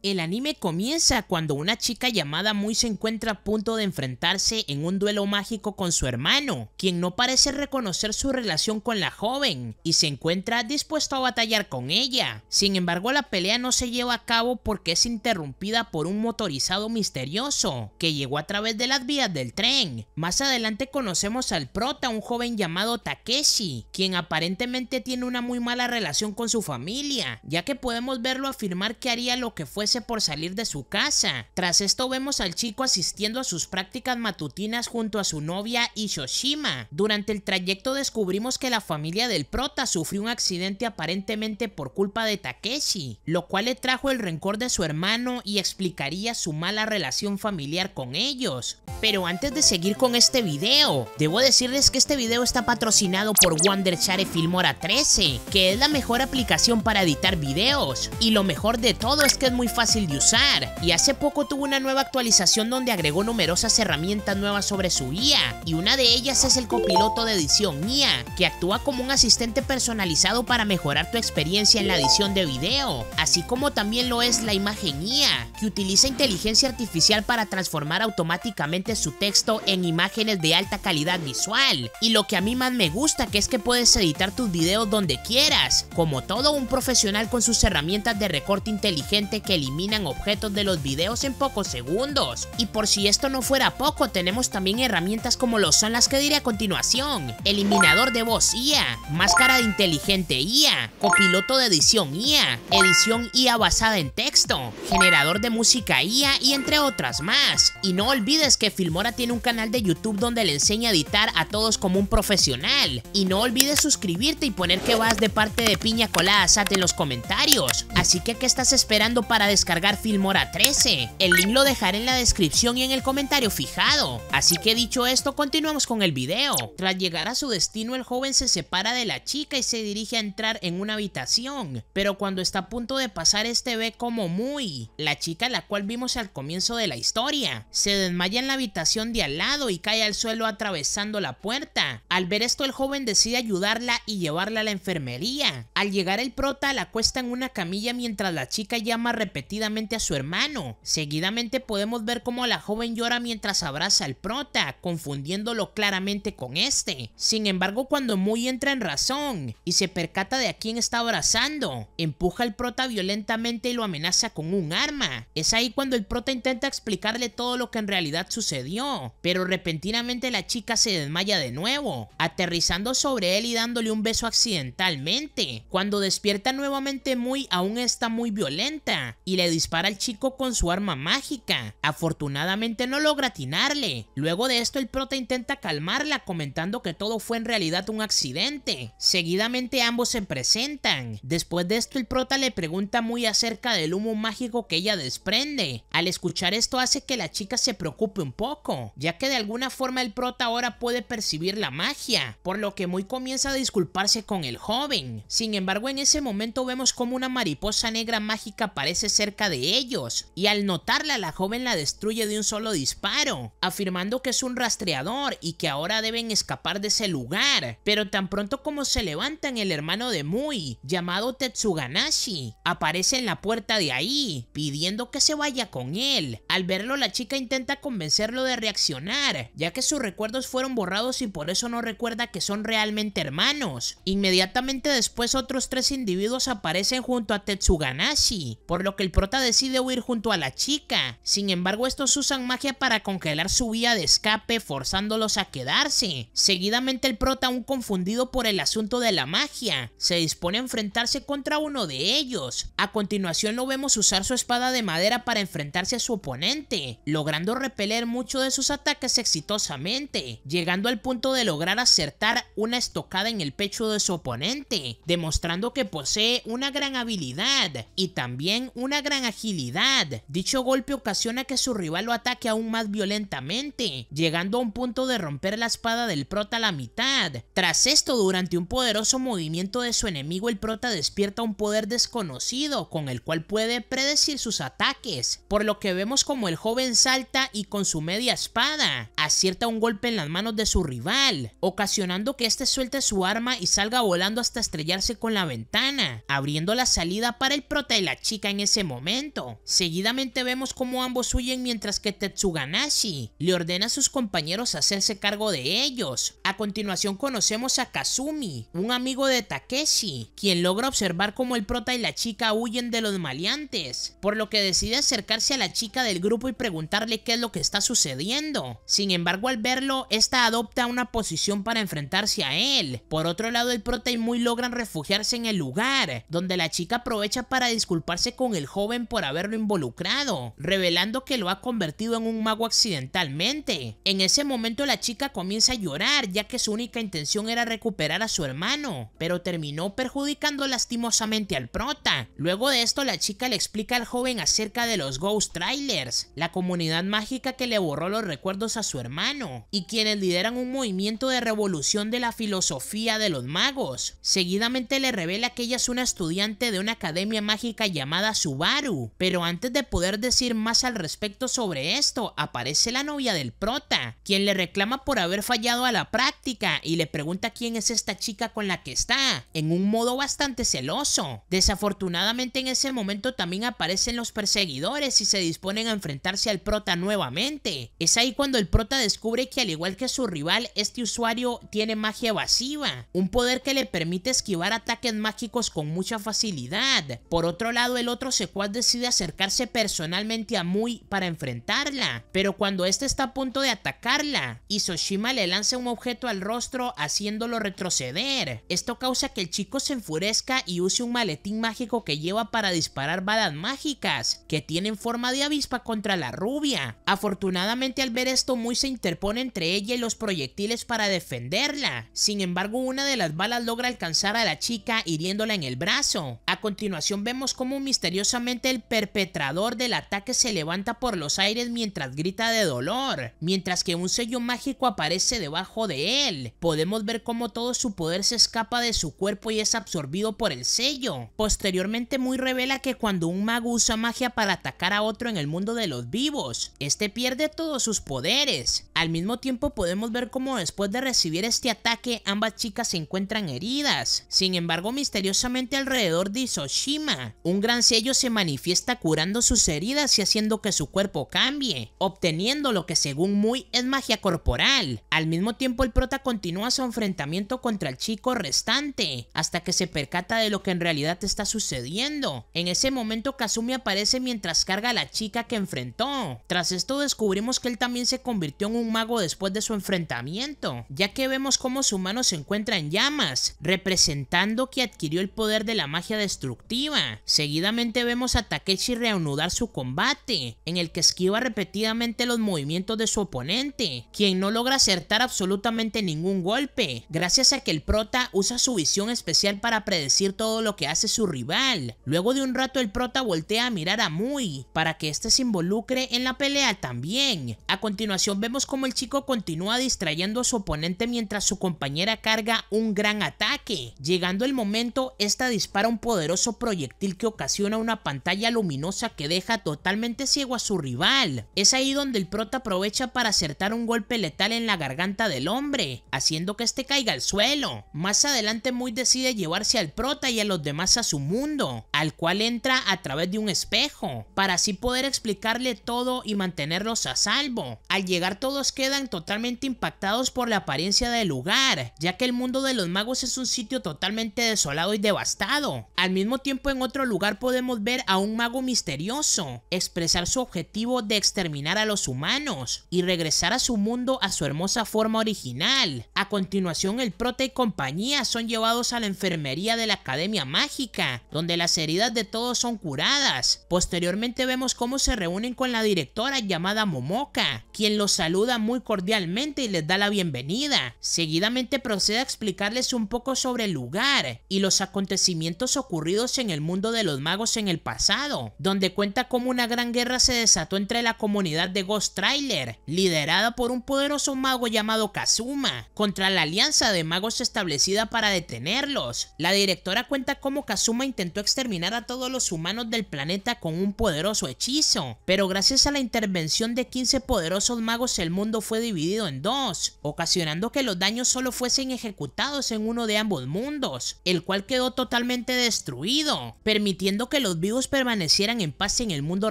El anime comienza cuando una chica llamada Mui se encuentra a punto de enfrentarse en un duelo mágico con su hermano, quien no parece reconocer su relación con la joven y se encuentra dispuesto a batallar con ella. Sin embargo, la pelea no se lleva a cabo porque es interrumpida por un motorizado misterioso que llegó a través de las vías del tren. Más adelante conocemos al prota, un joven llamado Takeshi, quien aparentemente tiene una muy mala relación con su familia, ya que podemos verlo afirmar que haría lo que fuese por salir de su casa. Tras esto vemos al chico asistiendo a sus prácticas matutinas junto a su novia Ishoshima. Durante el trayecto descubrimos que la familia del prota sufrió un accidente aparentemente por culpa de Takeshi, lo cual le trajo el rencor de su hermano y explicaría su mala relación familiar con ellos. Pero antes de seguir con este video, debo decirles que este video está patrocinado por Wondershare Filmora 13, que es la mejor aplicación para editar videos, y lo mejor de todo es que es muy fácil fácil de usar, y hace poco tuvo una nueva actualización donde agregó numerosas herramientas nuevas sobre su guía, y una de ellas es el copiloto de edición guía que actúa como un asistente personalizado para mejorar tu experiencia en la edición de video, así como también lo es la imagen IA, que utiliza inteligencia artificial para transformar automáticamente su texto en imágenes de alta calidad visual, y lo que a mí más me gusta que es que puedes editar tus videos donde quieras, como todo un profesional con sus herramientas de recorte inteligente que eliminan objetos de los videos en pocos segundos. Y por si esto no fuera poco, tenemos también herramientas como lo son las que diré a continuación. Eliminador de voz IA, máscara de inteligente IA, copiloto de edición IA, edición IA basada en texto, generador de música IA y entre otras más. Y no olvides que Filmora tiene un canal de YouTube donde le enseña a editar a todos como un profesional. Y no olvides suscribirte y poner que vas de parte de Piña Colada Sat en los comentarios. Así que, ¿qué estás esperando para descargar Filmora 13. El link lo dejaré en la descripción y en el comentario fijado. Así que dicho esto, continuamos con el video. Tras llegar a su destino, el joven se separa de la chica y se dirige a entrar en una habitación. Pero cuando está a punto de pasar, este ve como Muy, la chica la cual vimos al comienzo de la historia. Se desmaya en la habitación de al lado y cae al suelo atravesando la puerta. Al ver esto, el joven decide ayudarla y llevarla a la enfermería. Al llegar el prota la cuesta en una camilla mientras la chica llama repetidamente a su hermano. Seguidamente podemos ver cómo la joven llora mientras abraza al prota, confundiéndolo claramente con este. Sin embargo, cuando Muy entra en razón y se percata de a quién está abrazando, empuja al prota violentamente y lo amenaza con un arma. Es ahí cuando el prota intenta explicarle todo lo que en realidad sucedió, pero repentinamente la chica se desmaya de nuevo, aterrizando sobre él y dándole un beso accidentalmente. Cuando despierta nuevamente Muy aún está muy violenta y le dispara al chico con su arma mágica. Afortunadamente no logra atinarle. Luego de esto el prota intenta calmarla comentando que todo fue en realidad un accidente. Seguidamente ambos se presentan. Después de esto el prota le pregunta muy acerca del humo mágico que ella desprende. Al escuchar esto hace que la chica se preocupe un poco, ya que de alguna forma el prota ahora puede percibir la magia, por lo que muy comienza a disculparse con el joven. Sin embargo en ese momento vemos como una mariposa negra mágica parece ser cerca de ellos, y al notarla la joven la destruye de un solo disparo, afirmando que es un rastreador y que ahora deben escapar de ese lugar, pero tan pronto como se levantan el hermano de Mui, llamado Tetsuganashi, aparece en la puerta de ahí, pidiendo que se vaya con él. Al verlo la chica intenta convencerlo de reaccionar, ya que sus recuerdos fueron borrados y por eso no recuerda que son realmente hermanos. Inmediatamente después otros tres individuos aparecen junto a Tetsuganashi, por lo que el el prota decide huir junto a la chica. Sin embargo, estos usan magia para congelar su vía de escape, forzándolos a quedarse. Seguidamente el prota, aún confundido por el asunto de la magia, se dispone a enfrentarse contra uno de ellos. A continuación lo vemos usar su espada de madera para enfrentarse a su oponente, logrando repeler muchos de sus ataques exitosamente, llegando al punto de lograr acertar una estocada en el pecho de su oponente, demostrando que posee una gran habilidad y también una gran agilidad. Dicho golpe ocasiona que su rival lo ataque aún más violentamente, llegando a un punto de romper la espada del prota a la mitad. Tras esto, durante un poderoso movimiento de su enemigo, el prota despierta un poder desconocido, con el cual puede predecir sus ataques, por lo que vemos como el joven salta y con su media espada, acierta un golpe en las manos de su rival, ocasionando que éste suelte su arma y salga volando hasta estrellarse con la ventana, abriendo la salida para el prota y la chica en ese momento momento. Seguidamente vemos cómo ambos huyen mientras que Tetsuganashi le ordena a sus compañeros hacerse cargo de ellos. A continuación conocemos a Kazumi, un amigo de Takeshi, quien logra observar cómo el prota y la chica huyen de los maleantes, por lo que decide acercarse a la chica del grupo y preguntarle qué es lo que está sucediendo. Sin embargo, al verlo, esta adopta una posición para enfrentarse a él. Por otro lado, el prota y Muy logran refugiarse en el lugar, donde la chica aprovecha para disculparse con el joven joven por haberlo involucrado, revelando que lo ha convertido en un mago accidentalmente. En ese momento la chica comienza a llorar ya que su única intención era recuperar a su hermano, pero terminó perjudicando lastimosamente al prota. Luego de esto la chica le explica al joven acerca de los Ghost Trailers, la comunidad mágica que le borró los recuerdos a su hermano, y quienes lideran un movimiento de revolución de la filosofía de los magos. Seguidamente le revela que ella es una estudiante de una academia mágica llamada Suba pero antes de poder decir más al respecto sobre esto, aparece la novia del prota, quien le reclama por haber fallado a la práctica y le pregunta quién es esta chica con la que está, en un modo bastante celoso. Desafortunadamente en ese momento también aparecen los perseguidores y se disponen a enfrentarse al prota nuevamente. Es ahí cuando el prota descubre que al igual que su rival, este usuario tiene magia evasiva, un poder que le permite esquivar ataques mágicos con mucha facilidad. Por otro lado, el otro se decide acercarse personalmente a Mui para enfrentarla, pero cuando este está a punto de atacarla, Isoshima le lanza un objeto al rostro haciéndolo retroceder. Esto causa que el chico se enfurezca y use un maletín mágico que lleva para disparar balas mágicas, que tienen forma de avispa contra la rubia. Afortunadamente al ver esto Mui se interpone entre ella y los proyectiles para defenderla, sin embargo una de las balas logra alcanzar a la chica hiriéndola en el brazo. A continuación vemos cómo misteriosamente el perpetrador del ataque se levanta por los aires mientras grita de dolor, mientras que un sello mágico aparece debajo de él. Podemos ver cómo todo su poder se escapa de su cuerpo y es absorbido por el sello. Posteriormente Muy revela que cuando un mago usa magia para atacar a otro en el mundo de los vivos, este pierde todos sus poderes. Al mismo tiempo podemos ver cómo después de recibir este ataque ambas chicas se encuentran heridas. Sin embargo misteriosamente alrededor de Isoshima, un gran sello se manifiesta curando sus heridas y haciendo que su cuerpo cambie, obteniendo lo que según Muy es magia corporal. Al mismo tiempo el prota continúa su enfrentamiento contra el chico restante, hasta que se percata de lo que en realidad está sucediendo. En ese momento Kazumi aparece mientras carga a la chica que enfrentó. Tras esto descubrimos que él también se convirtió en un mago después de su enfrentamiento, ya que vemos cómo su mano se encuentra en llamas, representando que adquirió el poder de la magia destructiva. Seguidamente vemos vemos a Takeshi reanudar su combate, en el que esquiva repetidamente los movimientos de su oponente, quien no logra acertar absolutamente ningún golpe, gracias a que el prota usa su visión especial para predecir todo lo que hace su rival. Luego de un rato el prota voltea a mirar a Muy, para que éste se involucre en la pelea también. A continuación vemos como el chico continúa distrayendo a su oponente mientras su compañera carga un gran ataque. Llegando el momento, esta dispara un poderoso proyectil que ocasiona una pantalla luminosa que deja totalmente ciego a su rival. Es ahí donde el prota aprovecha para acertar un golpe letal en la garganta del hombre, haciendo que este caiga al suelo. Más adelante Muy decide llevarse al prota y a los demás a su mundo, al cual entra a través de un espejo, para así poder explicarle todo y mantenerlos a salvo. Al llegar todos quedan totalmente impactados por la apariencia del lugar, ya que el mundo de los magos es un sitio totalmente desolado y devastado. Al mismo tiempo en otro lugar podemos ver a un mago misterioso, expresar su objetivo de exterminar a los humanos y regresar a su mundo a su hermosa forma original. A continuación el prota y compañía son llevados a la enfermería de la Academia Mágica, donde las heridas de todos son curadas. Posteriormente vemos cómo se reúnen con la directora llamada Momoka, quien los saluda muy cordialmente y les da la bienvenida. Seguidamente procede a explicarles un poco sobre el lugar y los acontecimientos ocurridos en el mundo de los magos en el pasado, donde cuenta cómo una gran guerra se desató entre la comunidad de Ghost Trailer, liderada por un poderoso mago llamado Kazuma, contra la alianza de magos establecida para detenerlos. La directora cuenta cómo Kazuma intentó exterminar a todos los humanos del planeta con un poderoso hechizo, pero gracias a la intervención de 15 poderosos magos el mundo fue dividido en dos, ocasionando que los daños solo fuesen ejecutados en uno de ambos mundos, el cual quedó totalmente destruido, permitiendo que los vivos permanecieran en paz en el mundo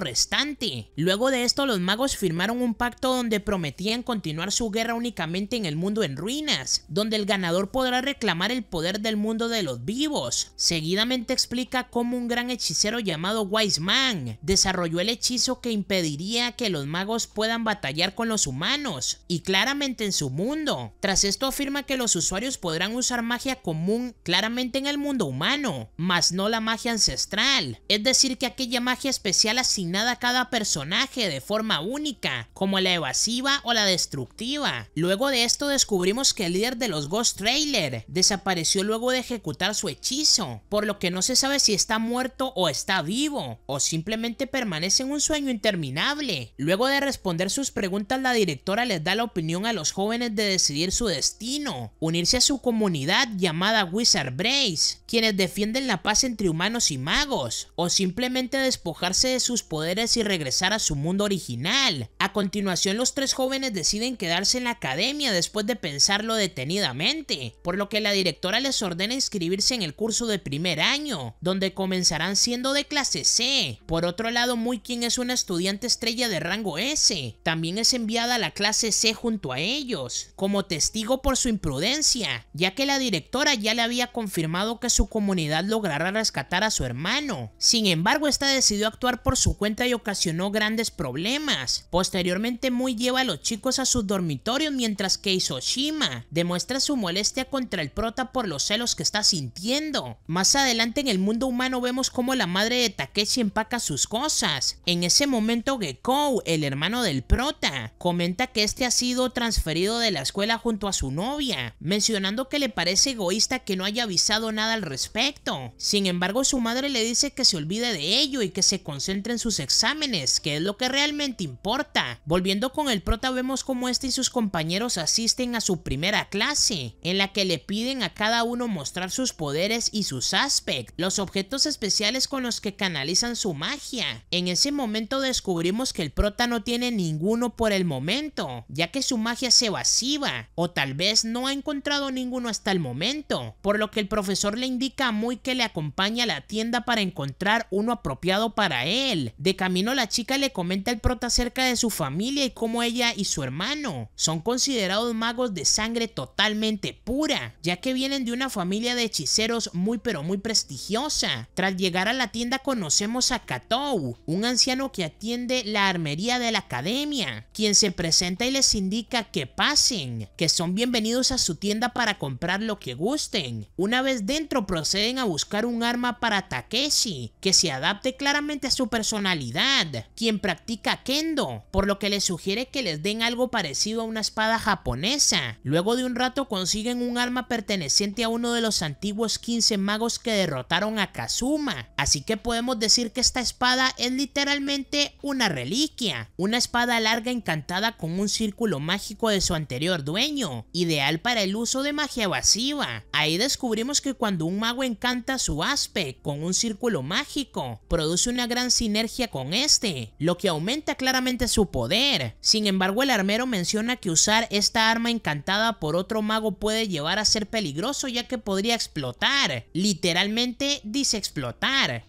restante. Luego de esto los magos firmaron un pacto donde prometían continuar su guerra únicamente en el mundo en ruinas, donde el ganador podrá reclamar el poder del mundo de los vivos. Seguidamente explica cómo un gran hechicero llamado Wise Man desarrolló el hechizo que impediría que los magos puedan batallar con los humanos, y claramente en su mundo. Tras esto afirma que los usuarios podrán usar magia común claramente en el mundo humano, mas no la magia ancestral, es decir, decir que aquella magia especial asignada a cada personaje de forma única, como la evasiva o la destructiva. Luego de esto descubrimos que el líder de los Ghost Trailer desapareció luego de ejecutar su hechizo, por lo que no se sabe si está muerto o está vivo, o simplemente permanece en un sueño interminable. Luego de responder sus preguntas la directora les da la opinión a los jóvenes de decidir su destino, unirse a su comunidad llamada Wizard Brace, quienes defienden la paz entre humanos y magos, o si simplemente despojarse de sus poderes y regresar a su mundo original. A continuación los tres jóvenes deciden quedarse en la academia después de pensarlo detenidamente, por lo que la directora les ordena inscribirse en el curso de primer año, donde comenzarán siendo de clase C. Por otro lado, Muy quien es una estudiante estrella de rango S, también es enviada a la clase C junto a ellos, como testigo por su imprudencia, ya que la directora ya le había confirmado que su comunidad logrará rescatar a su hermano. Sin embargo, embargo, esta decidió actuar por su cuenta y ocasionó grandes problemas. Posteriormente, Mui lleva a los chicos a su dormitorio mientras que Isoshima demuestra su molestia contra el prota por los celos que está sintiendo. Más adelante en el mundo humano vemos cómo la madre de Takeshi empaca sus cosas. En ese momento Gekou el hermano del prota, comenta que este ha sido transferido de la escuela junto a su novia, mencionando que le parece egoísta que no haya avisado nada al respecto. Sin embargo, su madre le dice que se olvida de ello y que se concentre en sus exámenes, que es lo que realmente importa. Volviendo con el prota vemos como este y sus compañeros asisten a su primera clase, en la que le piden a cada uno mostrar sus poderes y sus aspectos, los objetos especiales con los que canalizan su magia. En ese momento descubrimos que el prota no tiene ninguno por el momento, ya que su magia es evasiva, o tal vez no ha encontrado ninguno hasta el momento, por lo que el profesor le indica a Muy que le acompañe a la tienda para encontrar uno apropiado para él. De camino la chica le comenta al prota acerca de su familia y cómo ella y su hermano son considerados magos de sangre totalmente pura, ya que vienen de una familia de hechiceros muy pero muy prestigiosa. Tras llegar a la tienda conocemos a Katou, un anciano que atiende la armería de la academia, quien se presenta y les indica que pasen, que son bienvenidos a su tienda para comprar lo que gusten. Una vez dentro proceden a buscar un arma para Takeshi, que se adapte claramente a su personalidad, quien practica kendo, por lo que les sugiere que les den algo parecido a una espada japonesa. Luego de un rato consiguen un arma perteneciente a uno de los antiguos 15 magos que derrotaron a Kazuma, así que podemos decir que esta espada es literalmente una reliquia, una espada larga encantada con un círculo mágico de su anterior dueño, ideal para el uso de magia evasiva. Ahí descubrimos que cuando un mago encanta su aspe con un círculo mágico, produce una gran sinergia con este, lo que aumenta claramente su poder. Sin embargo, el armero menciona que usar esta arma encantada por otro mago puede llevar a ser peligroso ya que podría explotar. Literalmente dice explotar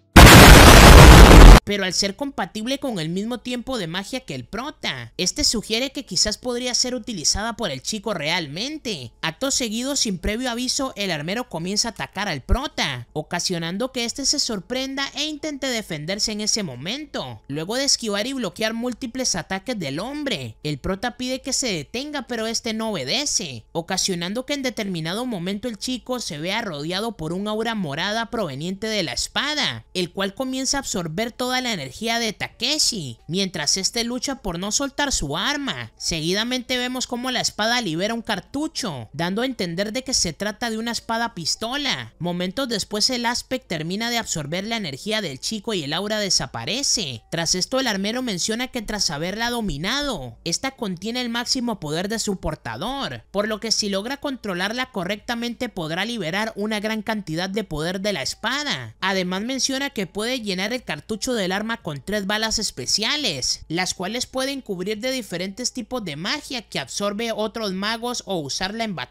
pero al ser compatible con el mismo tiempo de magia que el prota. Este sugiere que quizás podría ser utilizada por el chico realmente, Acto seguido, sin previo aviso, el armero comienza a atacar al prota, ocasionando que este se sorprenda e intente defenderse en ese momento. Luego de esquivar y bloquear múltiples ataques del hombre, el prota pide que se detenga pero este no obedece, ocasionando que en determinado momento el chico se vea rodeado por un aura morada proveniente de la espada, el cual comienza a absorber toda la energía de Takeshi, mientras este lucha por no soltar su arma. Seguidamente vemos cómo la espada libera un cartucho, dando a entender de que se trata de una espada pistola. Momentos después el Aspect termina de absorber la energía del chico y el aura desaparece. Tras esto el armero menciona que tras haberla dominado, esta contiene el máximo poder de su portador, por lo que si logra controlarla correctamente podrá liberar una gran cantidad de poder de la espada. Además menciona que puede llenar el cartucho del arma con tres balas especiales, las cuales pueden cubrir de diferentes tipos de magia que absorbe otros magos o usarla en batalla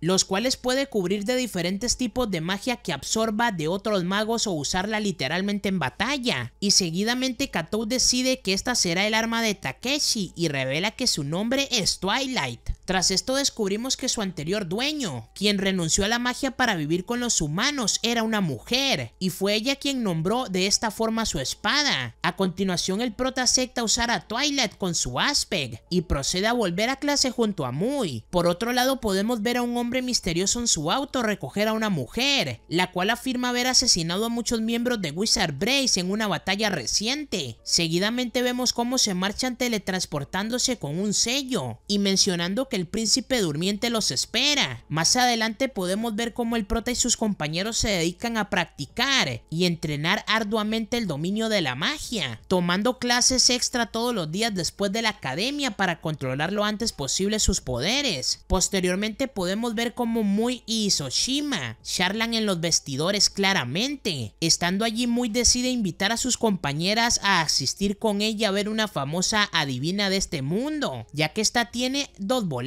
los cuales puede cubrir de diferentes tipos de magia que absorba de otros magos o usarla literalmente en batalla. Y seguidamente Katou decide que esta será el arma de Takeshi y revela que su nombre es Twilight. Tras esto descubrimos que su anterior dueño, quien renunció a la magia para vivir con los humanos, era una mujer, y fue ella quien nombró de esta forma su espada. A continuación el prota acepta usar a Twilight con su aspect, y procede a volver a clase junto a Muy. Por otro lado podemos ver a un hombre misterioso en su auto recoger a una mujer, la cual afirma haber asesinado a muchos miembros de Wizard Brace en una batalla reciente. Seguidamente vemos cómo se marchan teletransportándose con un sello, y mencionando que el príncipe durmiente los espera. Más adelante podemos ver cómo el prota y sus compañeros se dedican a practicar y entrenar arduamente el dominio de la magia, tomando clases extra todos los días después de la academia para controlar lo antes posible sus poderes. Posteriormente podemos ver cómo Muy y Isoshima charlan en los vestidores claramente. Estando allí Muy decide invitar a sus compañeras a asistir con ella a ver una famosa adivina de este mundo, ya que esta tiene dos boletas.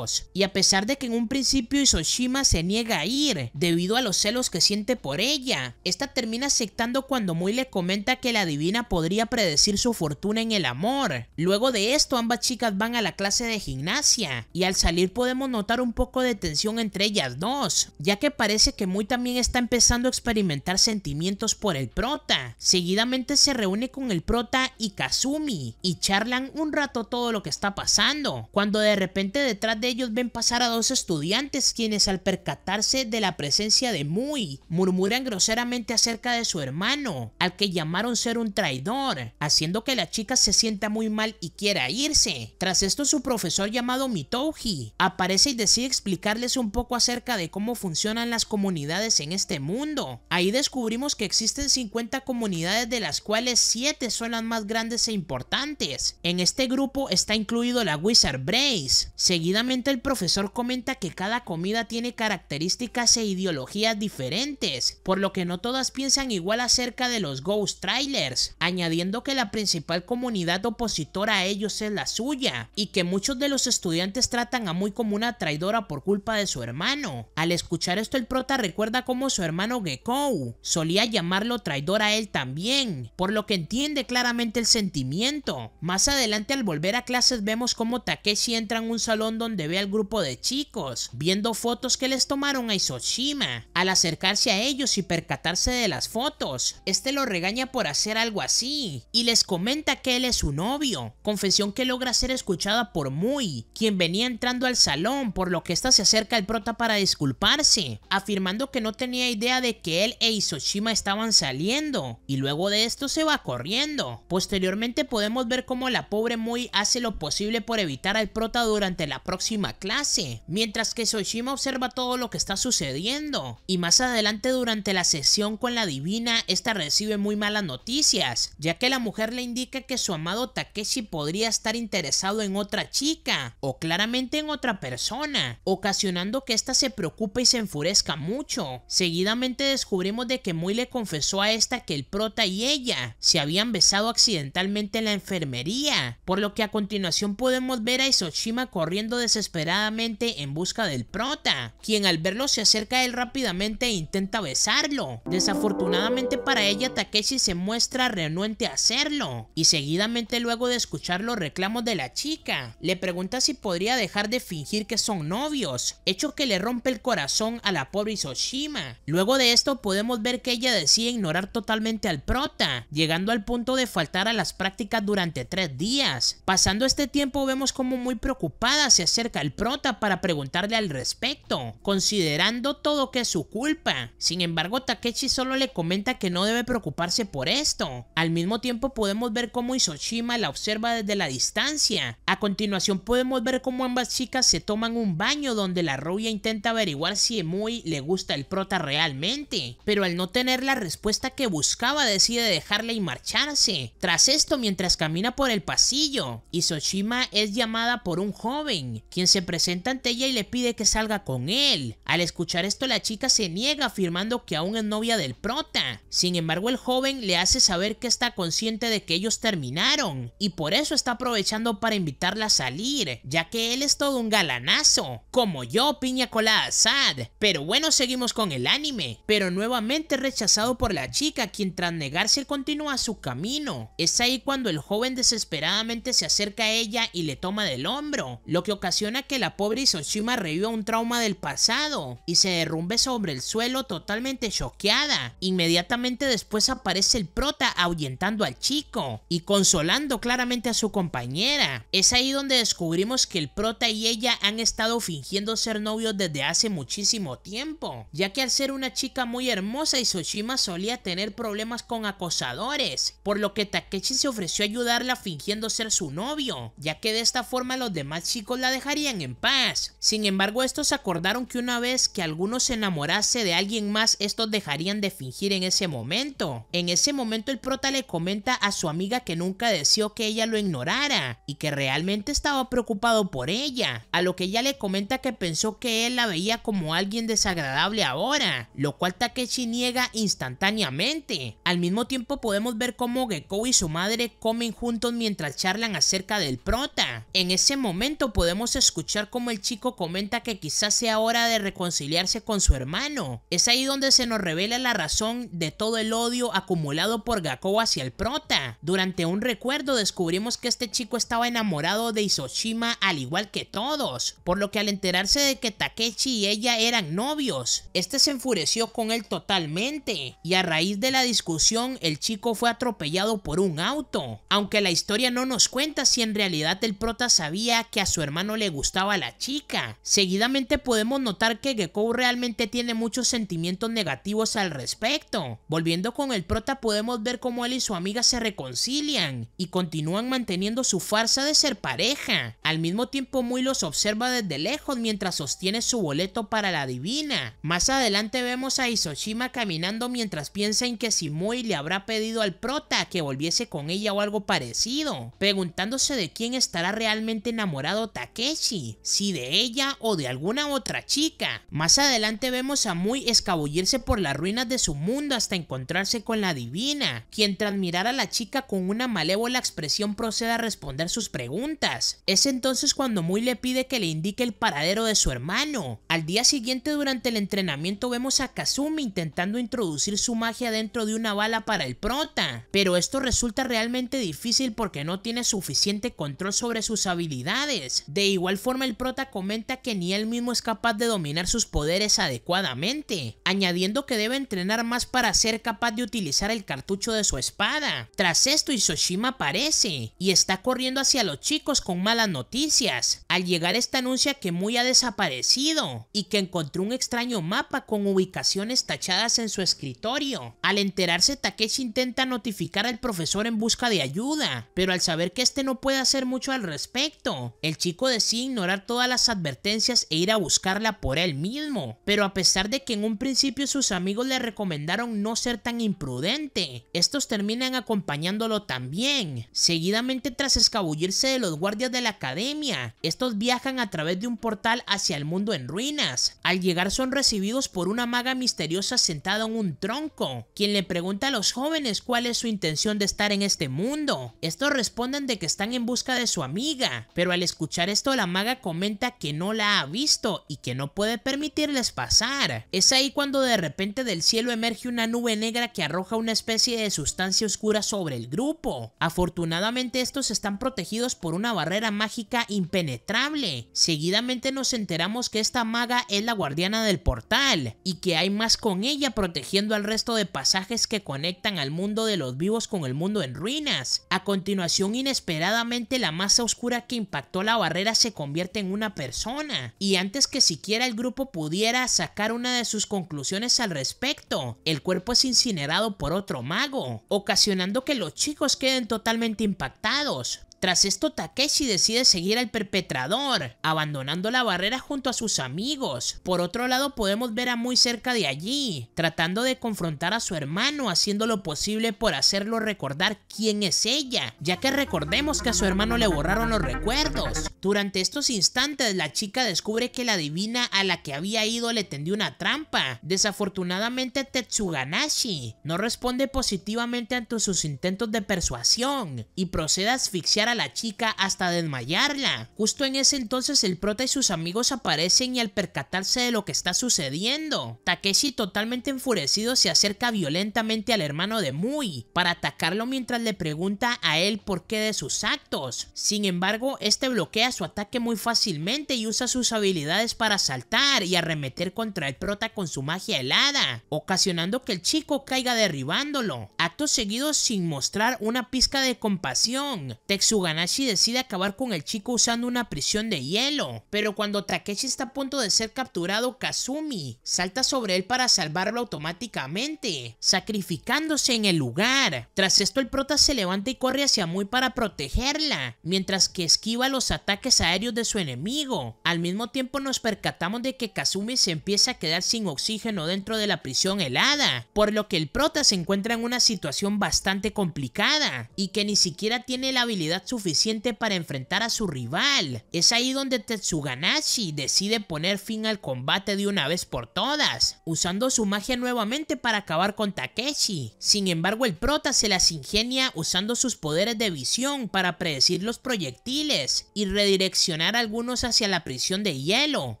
Y a pesar de que en un principio Isoshima se niega a ir, debido a los celos que siente por ella, esta termina aceptando cuando Muy le comenta que la divina podría predecir su fortuna en el amor. Luego de esto, ambas chicas van a la clase de gimnasia, y al salir podemos notar un poco de tensión entre ellas dos, ya que parece que Muy también está empezando a experimentar sentimientos por el prota. Seguidamente se reúne con el prota y Kazumi, y charlan un rato todo lo que está pasando, cuando de repente detrás de ellos ven pasar a dos estudiantes quienes al percatarse de la presencia de Mui, murmuran groseramente acerca de su hermano, al que llamaron ser un traidor, haciendo que la chica se sienta muy mal y quiera irse. Tras esto su profesor llamado Mitouji aparece y decide explicarles un poco acerca de cómo funcionan las comunidades en este mundo. Ahí descubrimos que existen 50 comunidades de las cuales 7 son las más grandes e importantes. En este grupo está incluido la Wizard Brace, Seguidamente el profesor comenta que cada comida tiene características e ideologías diferentes, por lo que no todas piensan igual acerca de los Ghost Trailers, añadiendo que la principal comunidad opositora a ellos es la suya, y que muchos de los estudiantes tratan a Muy como una traidora por culpa de su hermano. Al escuchar esto el prota recuerda cómo su hermano Gekou solía llamarlo traidor a él también, por lo que entiende claramente el sentimiento. Más adelante al volver a clases vemos cómo Takeshi entra en un salón donde ve al grupo de chicos, viendo fotos que les tomaron a Isoshima. Al acercarse a ellos y percatarse de las fotos, este lo regaña por hacer algo así y les comenta que él es su novio, confesión que logra ser escuchada por Muy, quien venía entrando al salón, por lo que ésta se acerca al prota para disculparse, afirmando que no tenía idea de que él e Isoshima estaban saliendo, y luego de esto se va corriendo. Posteriormente podemos ver cómo la pobre Muy hace lo posible por evitar al prota durante la la próxima clase, mientras que Soshima observa todo lo que está sucediendo. Y más adelante durante la sesión con la divina, esta recibe muy malas noticias, ya que la mujer le indica que su amado Takeshi podría estar interesado en otra chica, o claramente en otra persona, ocasionando que esta se preocupe y se enfurezca mucho. Seguidamente descubrimos de que Muy le confesó a esta que el prota y ella se habían besado accidentalmente en la enfermería, por lo que a continuación podemos ver a Isoshima corriendo desesperadamente en busca del prota, quien al verlo se acerca a él rápidamente e intenta besarlo. Desafortunadamente para ella, Takeshi se muestra renuente a hacerlo, y seguidamente luego de escuchar los reclamos de la chica, le pregunta si podría dejar de fingir que son novios, hecho que le rompe el corazón a la pobre Isoshima. Luego de esto podemos ver que ella decide ignorar totalmente al prota, llegando al punto de faltar a las prácticas durante tres días. Pasando este tiempo vemos como muy preocupadas se acerca al prota para preguntarle al respecto, considerando todo que es su culpa. Sin embargo, Takechi solo le comenta que no debe preocuparse por esto. Al mismo tiempo podemos ver cómo Isoshima la observa desde la distancia. A continuación podemos ver cómo ambas chicas se toman un baño donde la rubia intenta averiguar si Emui le gusta el prota realmente, pero al no tener la respuesta que buscaba decide dejarla y marcharse. Tras esto, mientras camina por el pasillo, Isoshima es llamada por un joven quien se presenta ante ella y le pide que salga con él. Al escuchar esto la chica se niega afirmando que aún es novia del prota. Sin embargo el joven le hace saber que está consciente de que ellos terminaron y por eso está aprovechando para invitarla a salir, ya que él es todo un galanazo, como yo, piña colada sad. Pero bueno, seguimos con el anime, pero nuevamente rechazado por la chica quien tras negarse continúa su camino. Es ahí cuando el joven desesperadamente se acerca a ella y le toma del hombro, lo que ocasiona que la pobre Isoshima reviva un trauma del pasado y se derrumbe sobre el suelo totalmente choqueada. Inmediatamente después aparece el prota ahuyentando al chico y consolando claramente a su compañera. Es ahí donde descubrimos que el prota y ella han estado fingiendo ser novios desde hace muchísimo tiempo, ya que al ser una chica muy hermosa Isoshima solía tener problemas con acosadores, por lo que Takechi se ofreció a ayudarla fingiendo ser su novio, ya que de esta forma los demás chicos la dejarían en paz. Sin embargo, estos acordaron que una vez que alguno se enamorase de alguien más, estos dejarían de fingir en ese momento. En ese momento el prota le comenta a su amiga que nunca deseó que ella lo ignorara y que realmente estaba preocupado por ella, a lo que ella le comenta que pensó que él la veía como alguien desagradable ahora, lo cual Takeshi niega instantáneamente. Al mismo tiempo podemos ver cómo Geko y su madre comen juntos mientras charlan acerca del prota. En ese momento podemos escuchar como el chico comenta que quizás sea hora de reconciliarse con su hermano. Es ahí donde se nos revela la razón de todo el odio acumulado por Gakou hacia el prota. Durante un recuerdo descubrimos que este chico estaba enamorado de Isoshima al igual que todos, por lo que al enterarse de que Takechi y ella eran novios, este se enfureció con él totalmente y a raíz de la discusión el chico fue atropellado por un auto, aunque la historia no nos cuenta si en realidad el prota sabía que a su hermano no le gustaba a la chica. Seguidamente podemos notar que Gekou realmente tiene muchos sentimientos negativos al respecto. Volviendo con el prota podemos ver cómo él y su amiga se reconcilian y continúan manteniendo su farsa de ser pareja. Al mismo tiempo muy los observa desde lejos mientras sostiene su boleto para la divina. Más adelante vemos a Isoshima caminando mientras piensa en que Simui le habrá pedido al prota que volviese con ella o algo parecido, preguntándose de quién estará realmente enamorado Takeshi, si de ella o de alguna otra chica. Más adelante vemos a Muy escabullirse por las ruinas de su mundo hasta encontrarse con la divina, quien tras mirar a la chica con una malévola expresión procede a responder sus preguntas. Es entonces cuando Muy le pide que le indique el paradero de su hermano. Al día siguiente durante el entrenamiento vemos a Kazumi intentando introducir su magia dentro de una bala para el prota, pero esto resulta realmente difícil porque no tiene suficiente control sobre sus habilidades. De igual forma el prota comenta que ni él mismo es capaz de dominar sus poderes adecuadamente, añadiendo que debe entrenar más para ser capaz de utilizar el cartucho de su espada. Tras esto Isoshima aparece y está corriendo hacia los chicos con malas noticias. Al llegar esta anuncia que Muy ha desaparecido y que encontró un extraño mapa con ubicaciones tachadas en su escritorio. Al enterarse Takeshi intenta notificar al profesor en busca de ayuda, pero al saber que este no puede hacer mucho al respecto, el chico Decía ignorar todas las advertencias e ir a buscarla por él mismo, pero a pesar de que en un principio sus amigos le recomendaron no ser tan imprudente, estos terminan acompañándolo también. Seguidamente tras escabullirse de los guardias de la academia, estos viajan a través de un portal hacia el mundo en ruinas. Al llegar son recibidos por una maga misteriosa sentada en un tronco, quien le pregunta a los jóvenes cuál es su intención de estar en este mundo. Estos responden de que están en busca de su amiga, pero al escuchar esto la maga comenta que no la ha visto y que no puede permitirles pasar. Es ahí cuando de repente del cielo emerge una nube negra que arroja una especie de sustancia oscura sobre el grupo. Afortunadamente estos están protegidos por una barrera mágica impenetrable. Seguidamente nos enteramos que esta maga es la guardiana del portal y que hay más con ella protegiendo al resto de pasajes que conectan al mundo de los vivos con el mundo en ruinas. A continuación inesperadamente la masa oscura que impactó la barrera se convierte en una persona. Y antes que siquiera el grupo pudiera sacar una de sus conclusiones al respecto, el cuerpo es incinerado por otro mago, ocasionando que los chicos queden totalmente impactados. Tras esto, Takeshi decide seguir al perpetrador, abandonando la barrera junto a sus amigos. Por otro lado, podemos ver a muy cerca de allí, tratando de confrontar a su hermano, haciendo lo posible por hacerlo recordar quién es ella, ya que recordemos que a su hermano le borraron los recuerdos. Durante estos instantes, la chica descubre que la divina a la que había ido le tendió una trampa. Desafortunadamente, Tetsuganashi no responde positivamente ante sus intentos de persuasión y procede a asfixiar a la chica hasta desmayarla. Justo en ese entonces el prota y sus amigos aparecen y al percatarse de lo que está sucediendo, Takeshi totalmente enfurecido se acerca violentamente al hermano de Mui para atacarlo mientras le pregunta a él por qué de sus actos. Sin embargo, este bloquea su ataque muy fácilmente y usa sus habilidades para saltar y arremeter contra el prota con su magia helada, ocasionando que el chico caiga derribándolo. Acto seguido sin mostrar una pizca de compasión, Tetsuga Ganashi decide acabar con el chico usando una prisión de hielo, pero cuando Takeshi está a punto de ser capturado, Kazumi salta sobre él para salvarlo automáticamente, sacrificándose en el lugar. Tras esto el prota se levanta y corre hacia Mui para protegerla, mientras que esquiva los ataques aéreos de su enemigo. Al mismo tiempo nos percatamos de que Kazumi se empieza a quedar sin oxígeno dentro de la prisión helada, por lo que el prota se encuentra en una situación bastante complicada y que ni siquiera tiene la habilidad suficiente para enfrentar a su rival. Es ahí donde Tetsuganashi decide poner fin al combate de una vez por todas, usando su magia nuevamente para acabar con Takeshi. Sin embargo, el prota se las ingenia usando sus poderes de visión para predecir los proyectiles y redireccionar algunos hacia la prisión de hielo,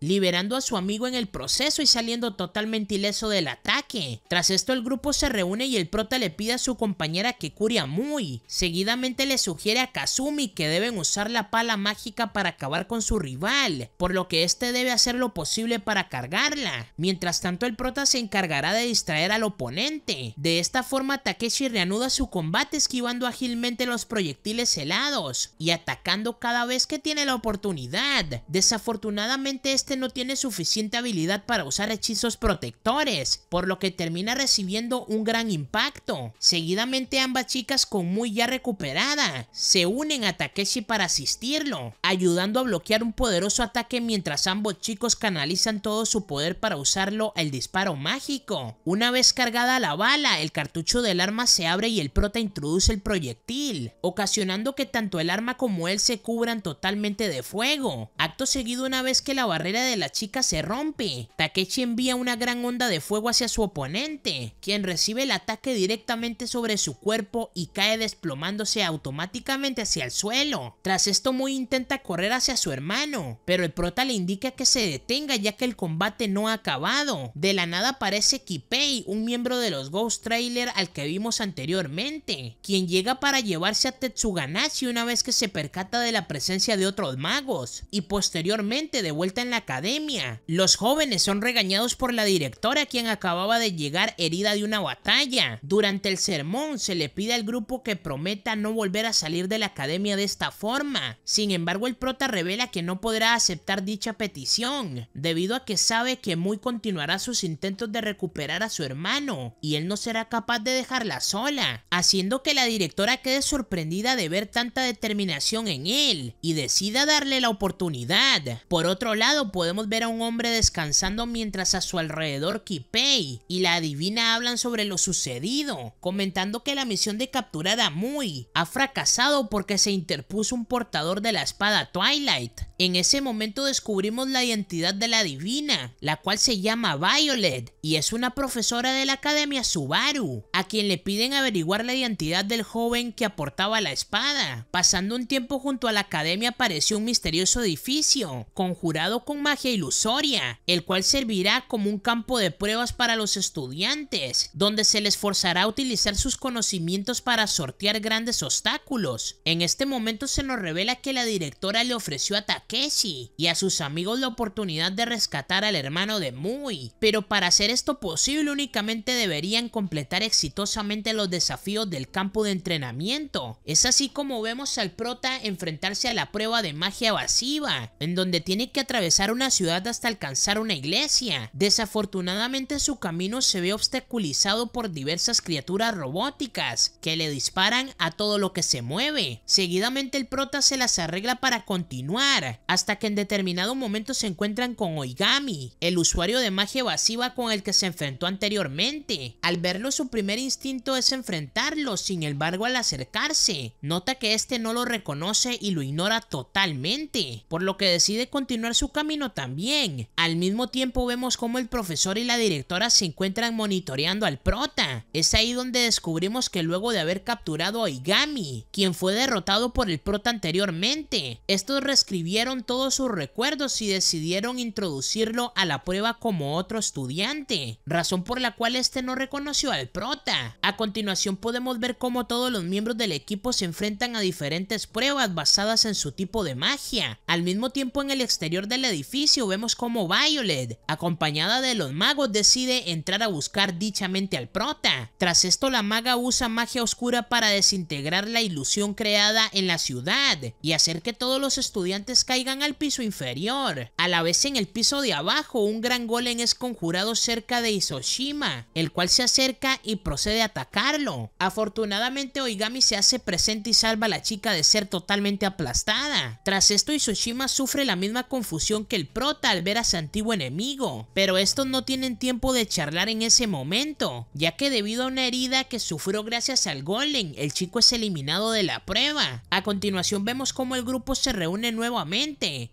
liberando a su amigo en el proceso y saliendo totalmente ileso del ataque. Tras esto el grupo se reúne y el prota le pide a su compañera que cure a Muy. Seguidamente le sugiere a Sumi que deben usar la pala mágica para acabar con su rival, por lo que este debe hacer lo posible para cargarla. Mientras tanto el prota se encargará de distraer al oponente. De esta forma Takeshi reanuda su combate esquivando ágilmente los proyectiles helados y atacando cada vez que tiene la oportunidad. Desafortunadamente este no tiene suficiente habilidad para usar hechizos protectores, por lo que termina recibiendo un gran impacto. Seguidamente ambas chicas con muy ya recuperada se unen a Takeshi para asistirlo, ayudando a bloquear un poderoso ataque mientras ambos chicos canalizan todo su poder para usarlo el disparo mágico. Una vez cargada la bala, el cartucho del arma se abre y el prota introduce el proyectil, ocasionando que tanto el arma como él se cubran totalmente de fuego. Acto seguido una vez que la barrera de la chica se rompe, Takeshi envía una gran onda de fuego hacia su oponente, quien recibe el ataque directamente sobre su cuerpo y cae desplomándose automáticamente hacia el suelo. Tras esto muy intenta correr hacia su hermano, pero el prota le indica que se detenga ya que el combate no ha acabado. De la nada aparece Kipei, un miembro de los Ghost Trailer al que vimos anteriormente, quien llega para llevarse a Tetsuganashi una vez que se percata de la presencia de otros magos, y posteriormente de vuelta en la academia. Los jóvenes son regañados por la directora quien acababa de llegar herida de una batalla. Durante el sermón se le pide al grupo que prometa no volver a salir de la academia de esta forma. Sin embargo, el prota revela que no podrá aceptar dicha petición, debido a que sabe que Muy continuará sus intentos de recuperar a su hermano, y él no será capaz de dejarla sola, haciendo que la directora quede sorprendida de ver tanta determinación en él, y decida darle la oportunidad. Por otro lado, podemos ver a un hombre descansando mientras a su alrededor Kipei y la adivina hablan sobre lo sucedido, comentando que la misión de capturar a Muy ha fracasado porque que se interpuso un portador de la espada Twilight en ese momento descubrimos la identidad de la divina, la cual se llama Violet y es una profesora de la Academia Subaru, a quien le piden averiguar la identidad del joven que aportaba la espada. Pasando un tiempo junto a la Academia apareció un misterioso edificio, conjurado con magia ilusoria, el cual servirá como un campo de pruebas para los estudiantes, donde se les forzará a utilizar sus conocimientos para sortear grandes obstáculos. En este momento se nos revela que la directora le ofreció atacar Takeshi y a sus amigos la oportunidad de rescatar al hermano de Mui, pero para hacer esto posible únicamente deberían completar exitosamente los desafíos del campo de entrenamiento. Es así como vemos al prota enfrentarse a la prueba de magia evasiva, en donde tiene que atravesar una ciudad hasta alcanzar una iglesia. Desafortunadamente su camino se ve obstaculizado por diversas criaturas robóticas que le disparan a todo lo que se mueve. Seguidamente el prota se las arregla para continuar, hasta que en determinado momento se encuentran con Oigami, el usuario de magia evasiva con el que se enfrentó anteriormente. Al verlo su primer instinto es enfrentarlo, sin embargo al acercarse, nota que este no lo reconoce y lo ignora totalmente, por lo que decide continuar su camino también. Al mismo tiempo vemos como el profesor y la directora se encuentran monitoreando al prota. Es ahí donde descubrimos que luego de haber capturado a Oigami, quien fue derrotado por el prota anteriormente, estos reescribieron todos sus recuerdos y decidieron introducirlo a la prueba como otro estudiante, razón por la cual este no reconoció al prota. A continuación podemos ver cómo todos los miembros del equipo se enfrentan a diferentes pruebas basadas en su tipo de magia. Al mismo tiempo en el exterior del edificio vemos cómo Violet, acompañada de los magos, decide entrar a buscar dichamente al prota. Tras esto la maga usa magia oscura para desintegrar la ilusión creada en la ciudad y hacer que todos los estudiantes caigan llegan al piso inferior. A la vez en el piso de abajo, un gran golem es conjurado cerca de Isoshima, el cual se acerca y procede a atacarlo. Afortunadamente Oigami se hace presente y salva a la chica de ser totalmente aplastada. Tras esto Isoshima sufre la misma confusión que el prota al ver a su antiguo enemigo, pero estos no tienen tiempo de charlar en ese momento, ya que debido a una herida que sufrió gracias al golem, el chico es eliminado de la prueba. A continuación vemos cómo el grupo se reúne nuevamente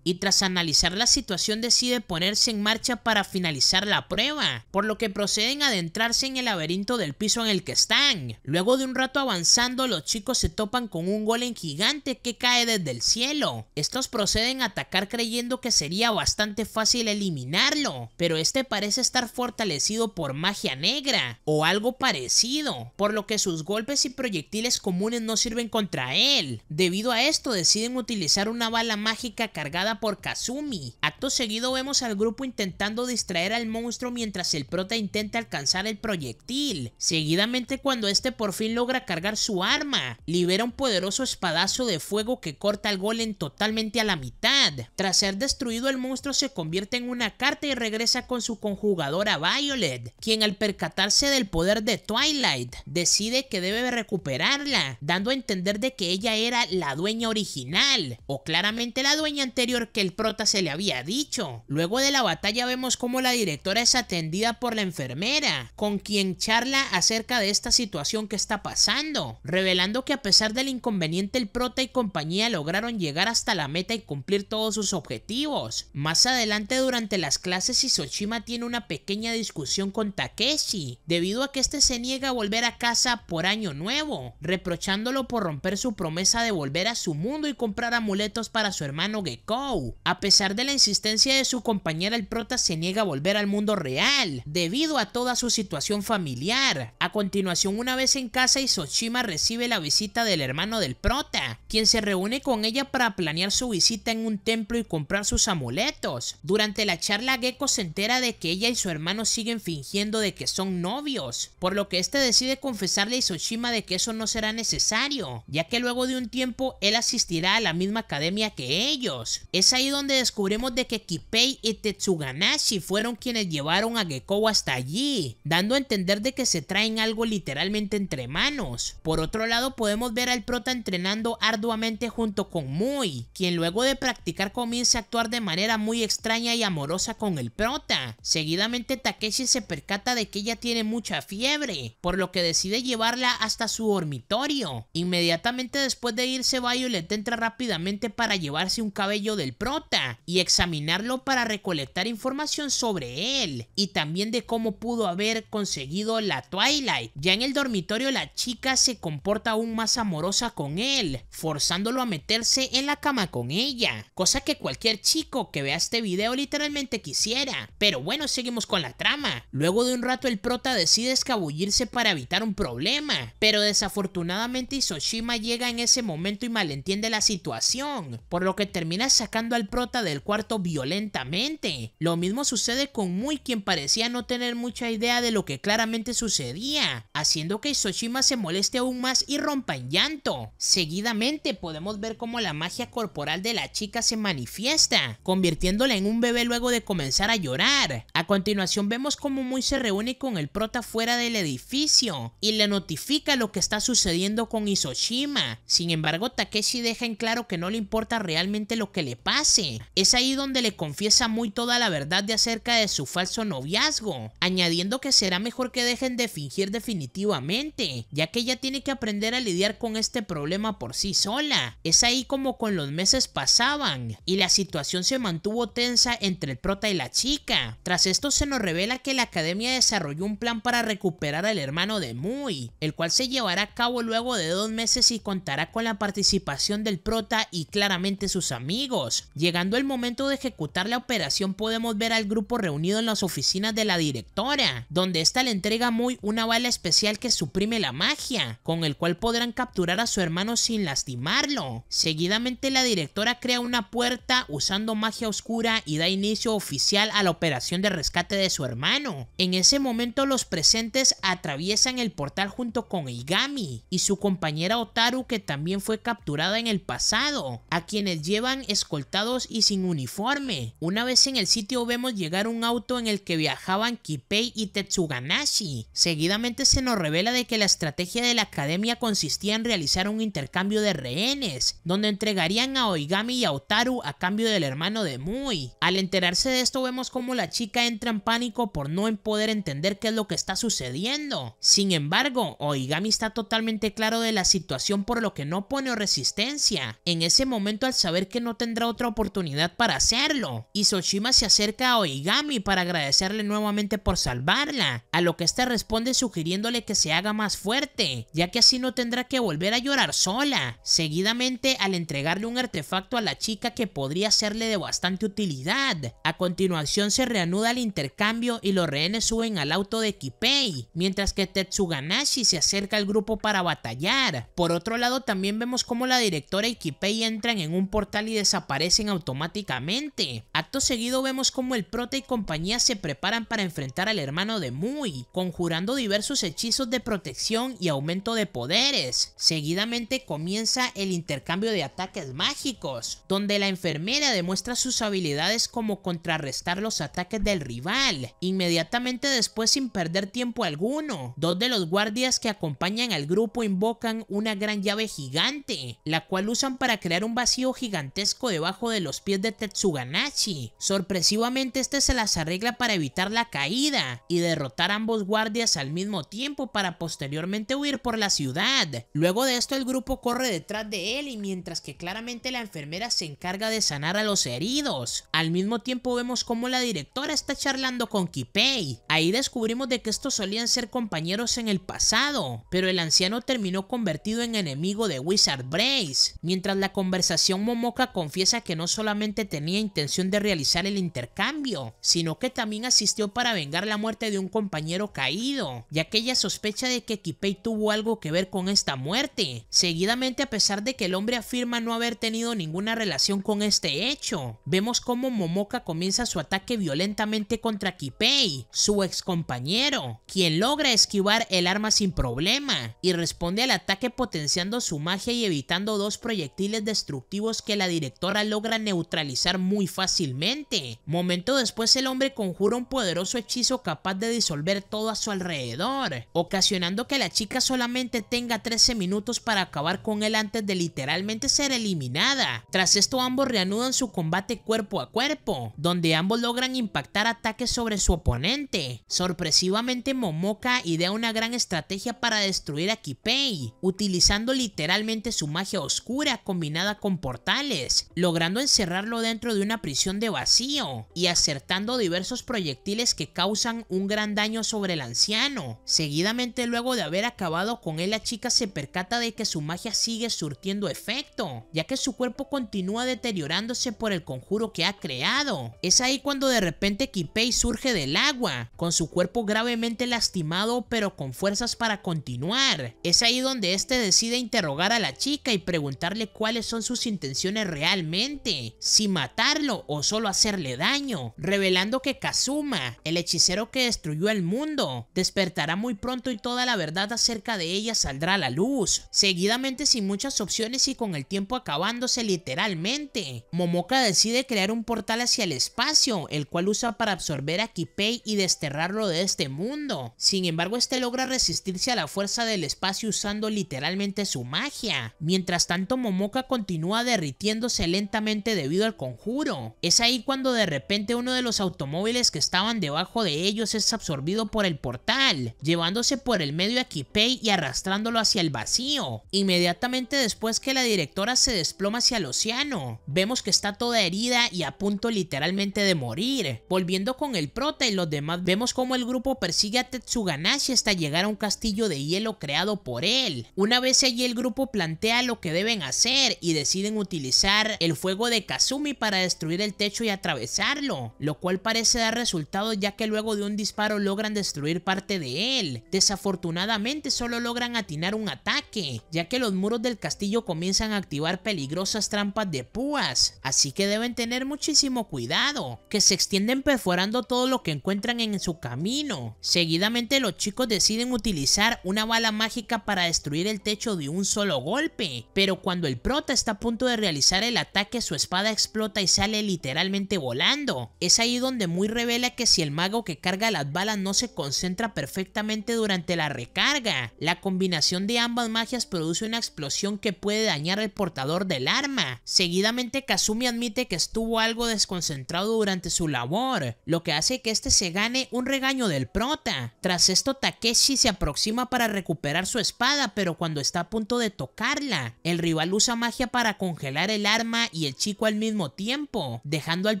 y tras analizar la situación decide ponerse en marcha para finalizar la prueba, por lo que proceden a adentrarse en el laberinto del piso en el que están. Luego de un rato avanzando, los chicos se topan con un golem gigante que cae desde el cielo. Estos proceden a atacar creyendo que sería bastante fácil eliminarlo, pero este parece estar fortalecido por magia negra o algo parecido, por lo que sus golpes y proyectiles comunes no sirven contra él. Debido a esto deciden utilizar una bala mágica cargada por Kazumi. Acto seguido vemos al grupo intentando distraer al monstruo mientras el prota intenta alcanzar el proyectil. Seguidamente cuando este por fin logra cargar su arma, libera un poderoso espadazo de fuego que corta al golem totalmente a la mitad. Tras ser destruido el monstruo se convierte en una carta y regresa con su conjugadora Violet, quien al percatarse del poder de Twilight, decide que debe recuperarla, dando a entender de que ella era la dueña original, o claramente la dueña anterior que el prota se le había dicho. Luego de la batalla vemos cómo la directora es atendida por la enfermera, con quien charla acerca de esta situación que está pasando, revelando que a pesar del inconveniente el prota y compañía lograron llegar hasta la meta y cumplir todos sus objetivos. Más adelante durante las clases Isoshima tiene una pequeña discusión con Takeshi, debido a que este se niega a volver a casa por año nuevo, reprochándolo por romper su promesa de volver a su mundo y comprar amuletos para su hermana hermano A pesar de la insistencia de su compañera, el prota se niega a volver al mundo real, debido a toda su situación familiar. A continuación, una vez en casa, Isoshima recibe la visita del hermano del prota, quien se reúne con ella para planear su visita en un templo y comprar sus amuletos. Durante la charla, Gekko se entera de que ella y su hermano siguen fingiendo de que son novios, por lo que este decide confesarle a Isoshima de que eso no será necesario, ya que luego de un tiempo él asistirá a la misma academia que ella, es ahí donde descubrimos de que Kipei y Tetsuganashi fueron quienes llevaron a Gekou hasta allí, dando a entender de que se traen algo literalmente entre manos. Por otro lado podemos ver al prota entrenando arduamente junto con Mui, quien luego de practicar comienza a actuar de manera muy extraña y amorosa con el prota. Seguidamente Takeshi se percata de que ella tiene mucha fiebre, por lo que decide llevarla hasta su dormitorio. Inmediatamente después de irse le entra rápidamente para llevarse un cabello del prota y examinarlo para recolectar información sobre él y también de cómo pudo haber conseguido la Twilight. Ya en el dormitorio la chica se comporta aún más amorosa con él, forzándolo a meterse en la cama con ella, cosa que cualquier chico que vea este video literalmente quisiera. Pero bueno, seguimos con la trama. Luego de un rato el prota decide escabullirse para evitar un problema, pero desafortunadamente Isoshima llega en ese momento y malentiende la situación, por lo que termina termina sacando al prota del cuarto violentamente. Lo mismo sucede con Muy quien parecía no tener mucha idea de lo que claramente sucedía, haciendo que Isoshima se moleste aún más y rompa en llanto. Seguidamente podemos ver cómo la magia corporal de la chica se manifiesta, convirtiéndola en un bebé luego de comenzar a llorar. A continuación vemos cómo Muy se reúne con el prota fuera del edificio y le notifica lo que está sucediendo con Isoshima. Sin embargo, Takeshi deja en claro que no le importa realmente lo que le pase. Es ahí donde le confiesa muy toda la verdad de acerca de su falso noviazgo, añadiendo que será mejor que dejen de fingir definitivamente, ya que ella tiene que aprender a lidiar con este problema por sí sola. Es ahí como con los meses pasaban, y la situación se mantuvo tensa entre el prota y la chica. Tras esto se nos revela que la academia desarrolló un plan para recuperar al hermano de Muy, el cual se llevará a cabo luego de dos meses y contará con la participación del prota y claramente sus amigos amigos. Llegando el momento de ejecutar la operación podemos ver al grupo reunido en las oficinas de la directora, donde esta le entrega a Muy una bala especial que suprime la magia, con el cual podrán capturar a su hermano sin lastimarlo. Seguidamente la directora crea una puerta usando magia oscura y da inicio oficial a la operación de rescate de su hermano. En ese momento los presentes atraviesan el portal junto con Igami y su compañera Otaru que también fue capturada en el pasado, a quienes llevan escoltados y sin uniforme. Una vez en el sitio vemos llegar un auto en el que viajaban Kipei y Tetsuganashi. Seguidamente se nos revela de que la estrategia de la academia consistía en realizar un intercambio de rehenes, donde entregarían a Oigami y a Otaru a cambio del hermano de Mui. Al enterarse de esto vemos como la chica entra en pánico por no poder entender qué es lo que está sucediendo. Sin embargo, Oigami está totalmente claro de la situación por lo que no pone resistencia. En ese momento al saber que que no tendrá otra oportunidad para hacerlo. Y se acerca a Oigami para agradecerle nuevamente por salvarla, a lo que esta responde sugiriéndole que se haga más fuerte, ya que así no tendrá que volver a llorar sola. Seguidamente, al entregarle un artefacto a la chica que podría serle de bastante utilidad, a continuación se reanuda el intercambio y los rehenes suben al auto de Kipei, mientras que Tetsuganashi se acerca al grupo para batallar. Por otro lado, también vemos cómo la directora y Kipei entran en un portal y desaparecen automáticamente. Acto seguido vemos como el prota y compañía se preparan para enfrentar al hermano de Muy, conjurando diversos hechizos de protección y aumento de poderes. Seguidamente comienza el intercambio de ataques mágicos, donde la enfermera demuestra sus habilidades como contrarrestar los ataques del rival, inmediatamente después sin perder tiempo alguno. Dos de los guardias que acompañan al grupo invocan una gran llave gigante, la cual usan para crear un vacío gigante debajo de los pies de Tetsuganachi, Sorpresivamente este se las arregla para evitar la caída y derrotar a ambos guardias al mismo tiempo para posteriormente huir por la ciudad. Luego de esto el grupo corre detrás de él y mientras que claramente la enfermera se encarga de sanar a los heridos. Al mismo tiempo vemos cómo la directora está charlando con Kipei. Ahí descubrimos de que estos solían ser compañeros en el pasado, pero el anciano terminó convertido en enemigo de Wizard Brace. Mientras la conversación Momoka confiesa que no solamente tenía intención de realizar el intercambio, sino que también asistió para vengar la muerte de un compañero caído, ya que ella sospecha de que Kipei tuvo algo que ver con esta muerte. Seguidamente, a pesar de que el hombre afirma no haber tenido ninguna relación con este hecho, vemos cómo Momoka comienza su ataque violentamente contra Kipei, su ex compañero, quien logra esquivar el arma sin problema y responde al ataque potenciando su magia y evitando dos proyectiles destructivos que la directora logra neutralizar muy fácilmente. Momento después el hombre conjura un poderoso hechizo capaz de disolver todo a su alrededor, ocasionando que la chica solamente tenga 13 minutos para acabar con él antes de literalmente ser eliminada. Tras esto ambos reanudan su combate cuerpo a cuerpo, donde ambos logran impactar ataques sobre su oponente. Sorpresivamente Momoka idea una gran estrategia para destruir a Kipei, utilizando literalmente su magia oscura combinada con portales logrando encerrarlo dentro de una prisión de vacío y acertando diversos proyectiles que causan un gran daño sobre el anciano. Seguidamente luego de haber acabado con él la chica se percata de que su magia sigue surtiendo efecto, ya que su cuerpo continúa deteriorándose por el conjuro que ha creado. Es ahí cuando de repente Kipei surge del agua, con su cuerpo gravemente lastimado pero con fuerzas para continuar. Es ahí donde este decide interrogar a la chica y preguntarle cuáles son sus intenciones realmente, si matarlo o solo hacerle daño, revelando que Kazuma, el hechicero que destruyó el mundo, despertará muy pronto y toda la verdad acerca de ella saldrá a la luz, seguidamente sin muchas opciones y con el tiempo acabándose literalmente. Momoka decide crear un portal hacia el espacio, el cual usa para absorber a Kipei y desterrarlo de este mundo. Sin embargo, este logra resistirse a la fuerza del espacio usando literalmente su magia. Mientras tanto, Momoka continúa derritiendo lentamente debido al conjuro. Es ahí cuando de repente uno de los automóviles que estaban debajo de ellos es absorbido por el portal, llevándose por el medio a Kipei y arrastrándolo hacia el vacío. Inmediatamente después que la directora se desploma hacia el océano, vemos que está toda herida y a punto literalmente de morir. Volviendo con el prota y los demás, vemos cómo el grupo persigue a Tetsuganashi hasta llegar a un castillo de hielo creado por él. Una vez allí el grupo plantea lo que deben hacer y deciden utilizar el fuego de Kazumi para destruir el techo y atravesarlo, lo cual parece dar resultado ya que luego de un disparo logran destruir parte de él. Desafortunadamente solo logran atinar un ataque, ya que los muros del castillo comienzan a activar peligrosas trampas de púas, así que deben tener muchísimo cuidado, que se extienden perforando todo lo que encuentran en su camino. Seguidamente los chicos deciden utilizar una bala mágica para destruir el techo de un solo golpe, pero cuando el prota está a punto de realizar el ataque su espada explota y sale literalmente volando. Es ahí donde muy revela que si el mago que carga las balas no se concentra perfectamente durante la recarga, la combinación de ambas magias produce una explosión que puede dañar el portador del arma. Seguidamente Kazumi admite que estuvo algo desconcentrado durante su labor, lo que hace que este se gane un regaño del prota. Tras esto Takeshi se aproxima para recuperar su espada, pero cuando está a punto de tocarla, el rival usa magia para congelar el arma y el chico al mismo tiempo, dejando al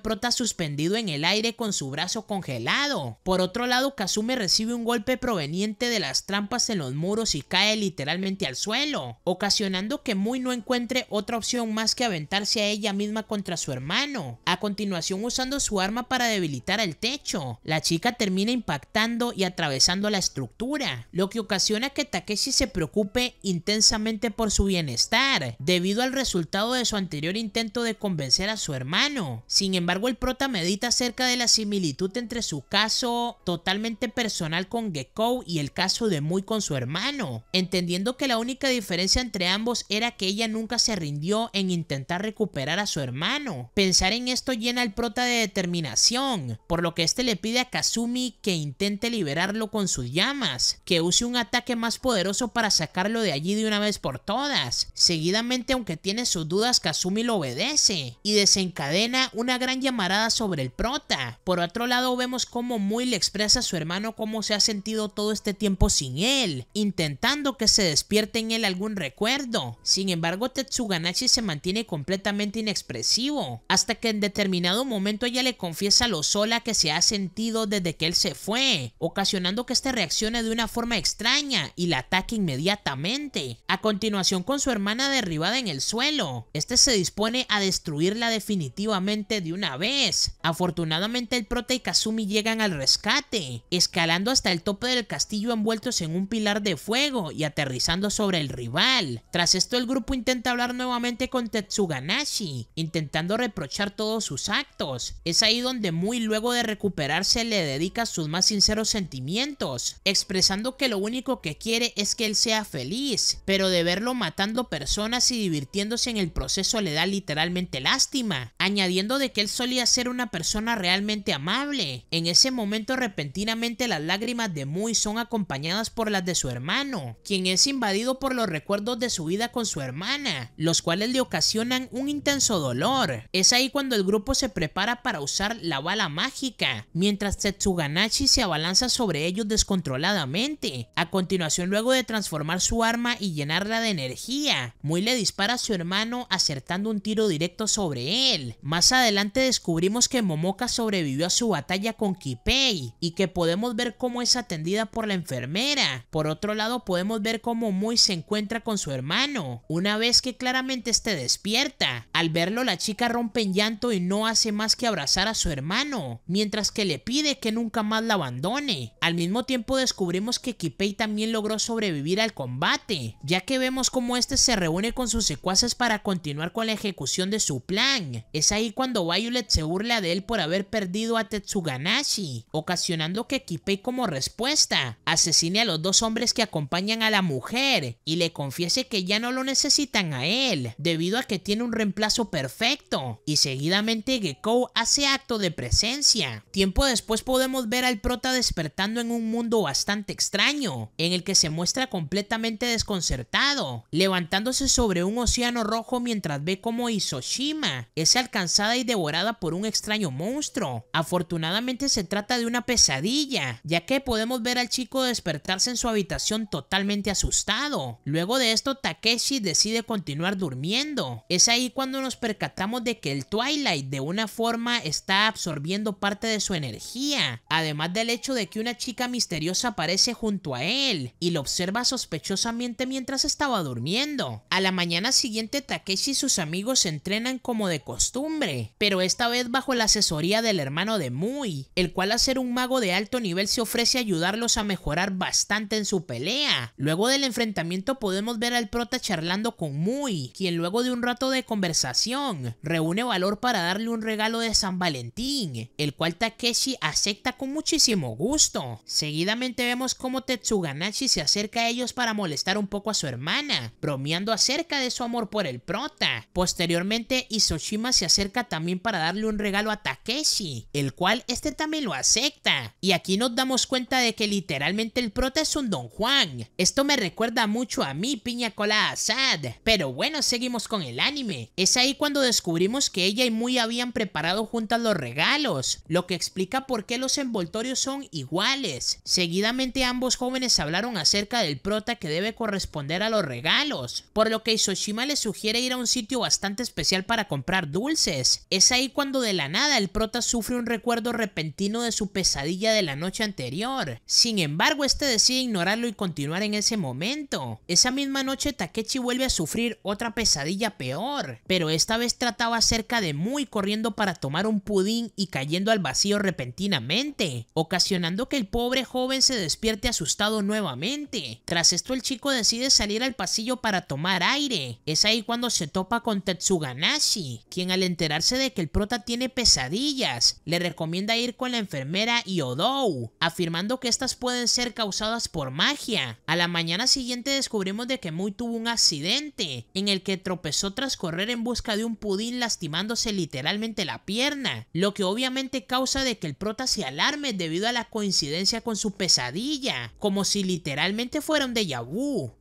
prota suspendido en el aire con su brazo congelado. Por otro lado, Kazumi recibe un golpe proveniente de las trampas en los muros y cae literalmente al suelo, ocasionando que Muy no encuentre otra opción más que aventarse a ella misma contra su hermano. A continuación, usando su arma para debilitar el techo, la chica termina impactando y atravesando la estructura, lo que ocasiona que Takeshi se preocupe intensamente por su bienestar, debido al resultado de su anterior intento de convencer a su hermano. Sin embargo, el prota medita acerca de la similitud entre su caso totalmente personal con Gecko y el caso de Muy con su hermano, entendiendo que la única diferencia entre ambos era que ella nunca se rindió en intentar recuperar a su hermano. Pensar en esto llena al prota de determinación, por lo que este le pide a Kazumi que intente liberarlo con sus llamas, que use un ataque más poderoso para sacarlo de allí de una vez por todas. Seguidamente, aunque tiene sus dudas, Kazumi Sumi lo obedece y desencadena una gran llamarada sobre el prota. Por otro lado vemos como Muy le expresa a su hermano cómo se ha sentido todo este tiempo sin él, intentando que se despierte en él algún recuerdo. Sin embargo Tetsuganashi se mantiene completamente inexpresivo, hasta que en determinado momento ella le confiesa lo sola que se ha sentido desde que él se fue, ocasionando que este reaccione de una forma extraña y la ataque inmediatamente. A continuación con su hermana derribada en el suelo, este se dispone a destruirla definitivamente de una vez. Afortunadamente el prota y Kazumi llegan al rescate, escalando hasta el tope del castillo envueltos en un pilar de fuego y aterrizando sobre el rival. Tras esto el grupo intenta hablar nuevamente con Tetsuganashi, intentando reprochar todos sus actos. Es ahí donde Muy luego de recuperarse le dedica sus más sinceros sentimientos, expresando que lo único que quiere es que él sea feliz, pero de verlo matando personas y divirtiéndose en el proceso le da literalmente lástima, añadiendo de que él solía ser una persona realmente amable. En ese momento repentinamente las lágrimas de Muy son acompañadas por las de su hermano, quien es invadido por los recuerdos de su vida con su hermana, los cuales le ocasionan un intenso dolor. Es ahí cuando el grupo se prepara para usar la bala mágica, mientras Tetsuganashi se abalanza sobre ellos descontroladamente. A continuación, luego de transformar su arma y llenarla de energía, Muy le dispara a su hermano acertando un tiro directo sobre él. Más adelante descubrimos que Momoka sobrevivió a su batalla con Kipei y que podemos ver cómo es atendida por la enfermera. Por otro lado podemos ver cómo Moi se encuentra con su hermano, una vez que claramente este despierta. Al verlo la chica rompe en llanto y no hace más que abrazar a su hermano, mientras que le pide que nunca más la abandone. Al mismo tiempo descubrimos que Kipei también logró sobrevivir al combate, ya que vemos cómo este se reúne con sus secuaces para continuar con la ejecución de su plan. Es ahí cuando Violet se burla de él por haber perdido a Tetsuganashi, ocasionando que Kipei como respuesta asesine a los dos hombres que acompañan a la mujer y le confiese que ya no lo necesitan a él, debido a que tiene un reemplazo perfecto, y seguidamente Gekko hace acto de presencia. Tiempo después podemos ver al prota despertando en un mundo bastante extraño, en el que se muestra completamente desconcertado, levantándose sobre un océano rojo mientras ve cómo Isoshima es alcanzada y devorada por un extraño monstruo. Afortunadamente se trata de una pesadilla, ya que podemos ver al chico despertarse en su habitación totalmente asustado. Luego de esto Takeshi decide continuar durmiendo. Es ahí cuando nos percatamos de que el Twilight de una forma está absorbiendo parte de su energía, además del hecho de que una chica misteriosa aparece junto a él y lo observa sospechosamente mientras estaba durmiendo. A la mañana siguiente Takeshi amigos amigos entrenan como de costumbre, pero esta vez bajo la asesoría del hermano de Muy, el cual al ser un mago de alto nivel se ofrece a ayudarlos a mejorar bastante en su pelea. Luego del enfrentamiento podemos ver al prota charlando con Muy, quien luego de un rato de conversación reúne valor para darle un regalo de San Valentín, el cual Takeshi acepta con muchísimo gusto. Seguidamente vemos cómo Tetsuganashi se acerca a ellos para molestar un poco a su hermana, bromeando acerca de su amor por el prota. Posteriormente, Isoshima se acerca también para darle un regalo a Takeshi, el cual este también lo acepta. Y aquí nos damos cuenta de que literalmente el prota es un Don Juan. Esto me recuerda mucho a mí, Piña Cola sad. Pero bueno, seguimos con el anime. Es ahí cuando descubrimos que ella y Muy habían preparado juntas los regalos, lo que explica por qué los envoltorios son iguales. Seguidamente ambos jóvenes hablaron acerca del prota que debe corresponder a los regalos, por lo que Isoshima le sugiere ir a un sitio bastante especial para comprar dulces. Es ahí cuando de la nada el prota sufre un recuerdo repentino de su pesadilla de la noche anterior. Sin embargo, este decide ignorarlo y continuar en ese momento. Esa misma noche Takechi vuelve a sufrir otra pesadilla peor, pero esta vez trataba acerca de Muy corriendo para tomar un pudín y cayendo al vacío repentinamente, ocasionando que el pobre joven se despierte asustado nuevamente. Tras esto el chico decide salir al pasillo para tomar aire. Es ahí cuando se topa con Tetsuganashi, quien al enterarse de que el prota tiene pesadillas, le recomienda ir con la enfermera Yodou, afirmando que estas pueden ser causadas por magia. A la mañana siguiente descubrimos de que Muy tuvo un accidente, en el que tropezó tras correr en busca de un pudín lastimándose literalmente la pierna, lo que obviamente causa de que el prota se alarme debido a la coincidencia con su pesadilla, como si literalmente fuera un déjà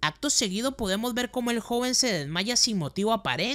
Acto seguido podemos ver como el joven se desmaya sin motivo aparente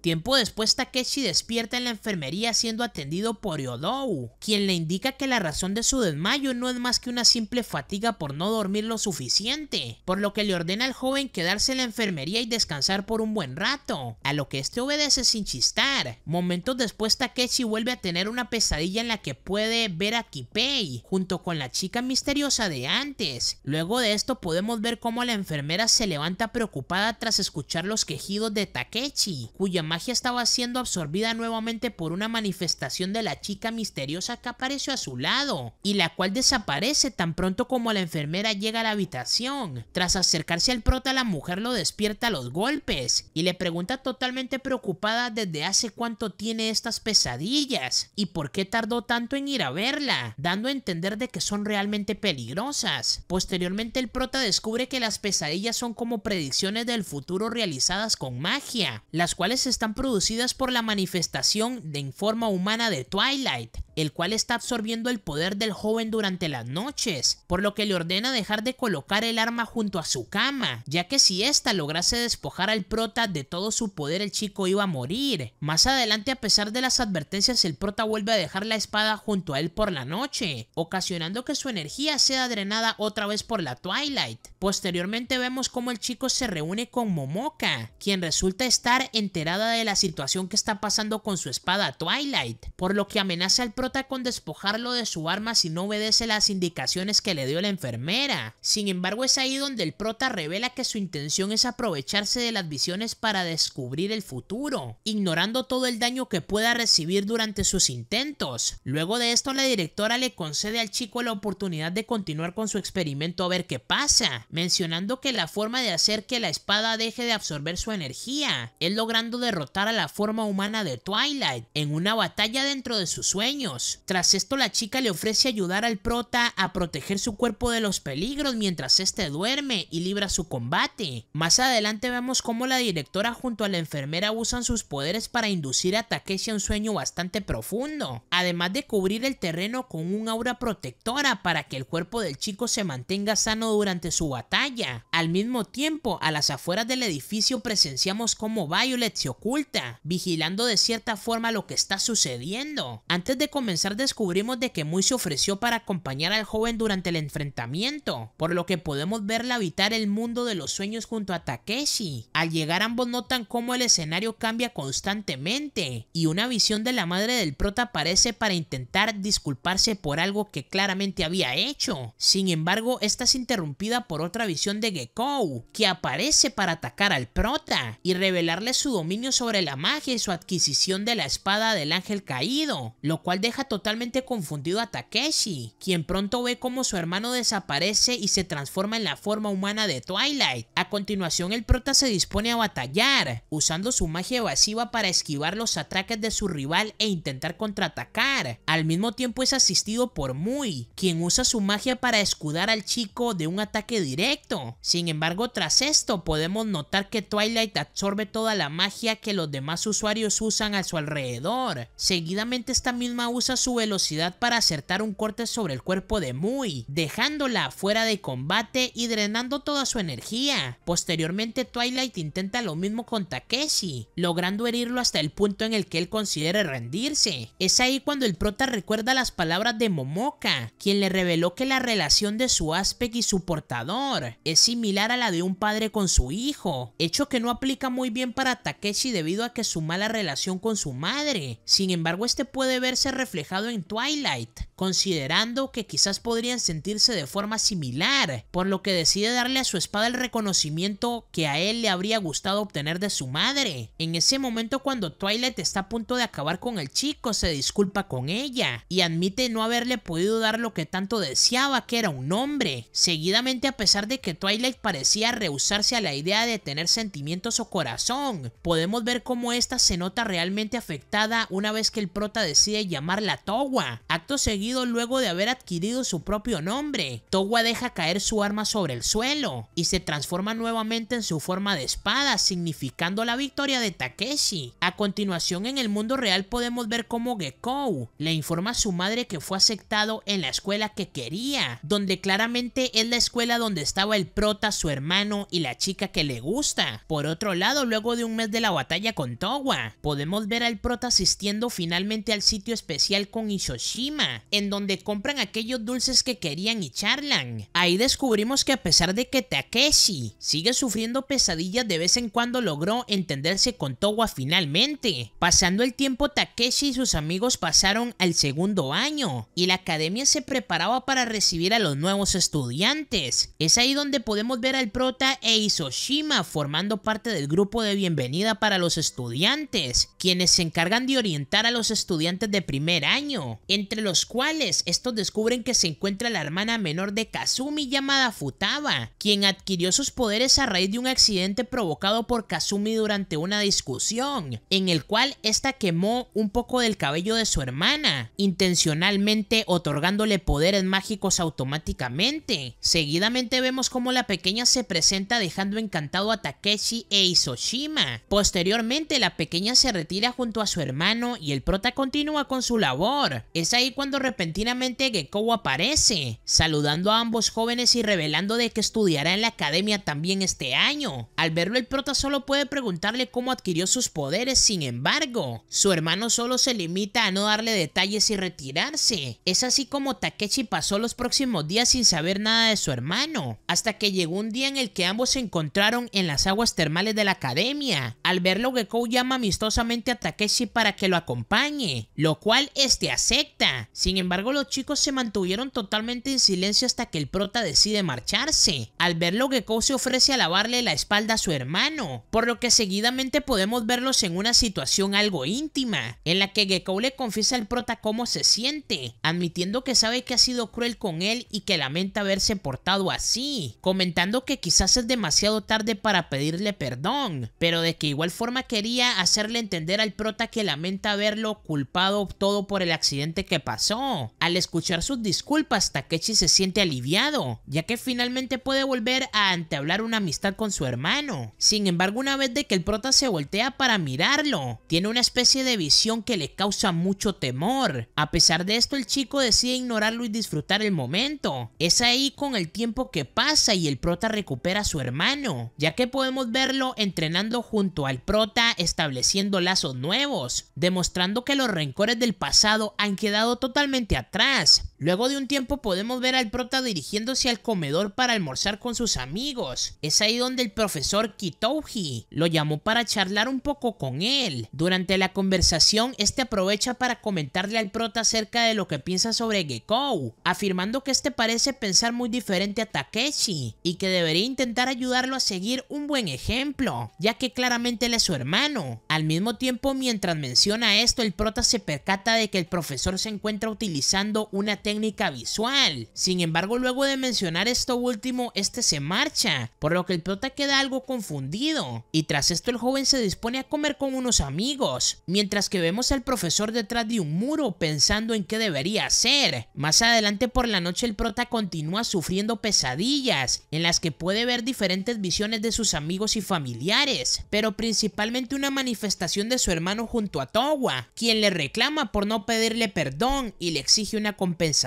Tiempo después Takeshi despierta en la enfermería siendo atendido por Yodou, quien le indica que la razón de su desmayo no es más que una simple fatiga por no dormir lo suficiente, por lo que le ordena al joven quedarse en la enfermería y descansar por un buen rato, a lo que este obedece sin chistar. Momentos después Takeshi vuelve a tener una pesadilla en la que puede ver a Kipei, junto con la chica misteriosa de antes. Luego de esto podemos ver cómo la enfermera se levanta preocupada tras escuchar los quejidos de Takeshi cuya magia estaba siendo absorbida nuevamente por una manifestación de la chica misteriosa que apareció a su lado, y la cual desaparece tan pronto como la enfermera llega a la habitación. Tras acercarse al prota, la mujer lo despierta a los golpes y le pregunta totalmente preocupada desde hace cuánto tiene estas pesadillas y por qué tardó tanto en ir a verla, dando a entender de que son realmente peligrosas. Posteriormente el prota descubre que las pesadillas son como predicciones del futuro realizadas con magia, las cuales están producidas por la manifestación de forma humana de Twilight, el cual está absorbiendo el poder del joven durante las noches, por lo que le ordena dejar de colocar el arma junto a su cama, ya que si ésta lograse despojar al prota de todo su poder el chico iba a morir. Más adelante a pesar de las advertencias el prota vuelve a dejar la espada junto a él por la noche, ocasionando que su energía sea drenada otra vez por la Twilight. Posteriormente vemos cómo el chico se reúne con Momoka, quien resulta estar enterada de la situación que está pasando con su espada Twilight, por lo que amenaza al prota con despojarlo de su arma si no obedece las indicaciones que le dio la enfermera. Sin embargo, es ahí donde el prota revela que su intención es aprovecharse de las visiones para descubrir el futuro, ignorando todo el daño que pueda recibir durante sus intentos. Luego de esto, la directora le concede al chico la oportunidad de continuar con su experimento a ver qué pasa, mencionando que la forma de hacer que la espada deje de absorber su energía es logrando derrotar a la forma humana de Twilight en una batalla dentro de sus sueños. Tras esto la chica le ofrece ayudar al prota a proteger su cuerpo de los peligros mientras este duerme y libra su combate. Más adelante vemos cómo la directora junto a la enfermera usan sus poderes para inducir a Takeshi a un sueño bastante profundo, además de cubrir el terreno con un aura protectora para que el cuerpo del chico se mantenga sano durante su batalla. Al mismo tiempo, a las afueras del edificio presenciamos cómo Violet se oculta, vigilando de cierta forma lo que está sucediendo. Antes de comenzar descubrimos de que Muy se ofreció para acompañar al joven durante el enfrentamiento, por lo que podemos verla habitar el mundo de los sueños junto a Takeshi. Al llegar ambos notan cómo el escenario cambia constantemente, y una visión de la madre del prota aparece para intentar disculparse por algo que claramente había hecho. Sin embargo, esta es interrumpida por otra visión de Gekou, que aparece para atacar al prota y revelarle su dominio sobre la magia y su adquisición de la espada del ángel caído, lo cual deja totalmente confundido a Takeshi, quien pronto ve cómo su hermano desaparece y se transforma en la forma humana de Twilight. A continuación el prota se dispone a batallar, usando su magia evasiva para esquivar los ataques de su rival e intentar contraatacar. Al mismo tiempo es asistido por Mui quien usa su magia para escudar al chico de un ataque directo. Sin embargo, tras esto podemos notar que Twilight absorbe toda la magia que los demás usuarios usan a su alrededor. Seguidamente esta misma usa su velocidad para acertar un corte sobre el cuerpo de Mui, dejándola fuera de combate y drenando toda su energía. Posteriormente Twilight intenta lo mismo con Takeshi, logrando herirlo hasta el punto en el que él considere rendirse. Es ahí cuando el prota recuerda las palabras de Momoka, quien le reveló que la relación de su aspecto y su portador es similar a la de un padre con su hijo, hecho que no aplica muy bien para Takeshi debido a que su mala relación con su madre. Sin embargo, este puede verse reflejado en Twilight, considerando que quizás podrían sentirse de forma similar, por lo que decide darle a su espada el reconocimiento que a él le habría gustado obtener de su madre. En ese momento cuando Twilight está a punto de acabar con el chico, se disculpa con ella y admite no haberle podido dar lo que tanto deseaba, que era un hombre. Seguidamente, a pesar de que Twilight parecía rehusarse a la idea de tener sentimientos o corazón, podemos ver cómo esta se nota realmente afectada una vez que el prota decide llamarla Towa. Acto seguido luego de haber adquirido su propio nombre. Towa deja caer su arma sobre el suelo y se transforma nuevamente en su forma de espada, significando la victoria de Takeshi. A continuación en el mundo real podemos ver cómo Gekou le informa a su madre que fue aceptado en la escuela que quería, donde claramente es la escuela donde estaba el prota, su hermano y la chica que le gusta. Por otro lado, luego de un mes de la batalla con Towa, podemos ver al prota asistiendo finalmente al sitio especial con Isoshima, en donde compran aquellos dulces que querían y charlan. Ahí descubrimos que a pesar de que Takeshi sigue sufriendo pesadillas de vez en cuando logró entenderse con Towa finalmente. Pasando el tiempo Takeshi y sus amigos pasaron al segundo año y la academia se preparaba para recibir a los nuevos estudiantes. Es ahí donde podemos ver al prota e Isoshima formando parte del grupo de bienvenida para los estudiantes, quienes se encargan de orientar a los estudiantes de primer año, entre los cuales estos descubren que se encuentra la hermana menor de Kazumi llamada Futaba, quien adquirió sus poderes a raíz de un accidente provocado por Kazumi durante una discusión, en el cual esta quemó un poco del cabello de su hermana, intencionalmente otorgándole poderes mágicos automáticamente. Seguidamente vemos cómo la pequeña se presenta dejando encantado a Takeshi e Isoshima. Posteriormente la pequeña se retira junto a su hermano y el prota continúa con su labor. Es ahí cuando repentinamente Gekko aparece, saludando a ambos jóvenes y revelando de que estudiará en la academia también este año. Al verlo el prota solo puede preguntarle cómo adquirió sus poderes, sin embargo, su hermano solo se limita a no darle detalles y retirarse. Es así como Takeshi pasó los próximos días sin saber nada de su hermano, hasta que llegó un día en el que ambos se encontraron en las aguas termales de la academia. Al verlo Gekko llama amistosamente a Takeshi para que lo acompañe, lo cual este acepta. Sin embargo, los chicos se mantuvieron totalmente en silencio hasta que el prota decide marcharse, al verlo lo se ofrece a lavarle la espalda a su hermano, por lo que seguidamente podemos verlos en una situación algo íntima, en la que Gekko le confiesa al prota cómo se siente, admitiendo que sabe que ha sido cruel con él y que lamenta haberse portado así, comentando que quizás es demasiado tarde para pedirle perdón, pero de que igual forma quería hacerle entender al prota que lamenta haberlo culpado todo por el accidente que pasó, al escuchar sus disculpas, Takechi se siente aliviado, ya que finalmente puede volver a entablar una amistad con su hermano. Sin embargo, una vez de que el prota se voltea para mirarlo, tiene una especie de visión que le causa mucho temor. A pesar de esto, el chico decide ignorarlo y disfrutar el momento. Es ahí con el tiempo que pasa y el prota recupera a su hermano, ya que podemos verlo entrenando junto al prota, estableciendo lazos nuevos, demostrando que los rencores del pasado han quedado totalmente atrás. Luego de un tiempo podemos ver al prota dirigiéndose al comedor para almorzar con sus amigos. Es ahí donde el profesor Kitouji lo llamó para charlar un poco con él. Durante la conversación, este aprovecha para comentarle al prota acerca de lo que piensa sobre Gekou, afirmando que este parece pensar muy diferente a Takeshi y que debería intentar ayudarlo a seguir un buen ejemplo, ya que claramente él es su hermano. Al mismo tiempo, mientras menciona esto, el prota se percata de que el profesor se encuentra utilizando una técnica visual. Sin embargo, luego de mencionar esto último, este se marcha, por lo que el prota queda algo confundido, y tras esto el joven se dispone a comer con unos amigos, mientras que vemos al profesor detrás de un muro pensando en qué debería hacer. Más adelante por la noche el prota continúa sufriendo pesadillas, en las que puede ver diferentes visiones de sus amigos y familiares, pero principalmente una manifestación de su hermano junto a Towa, quien le reclama por no pedirle perdón y le exige una compensación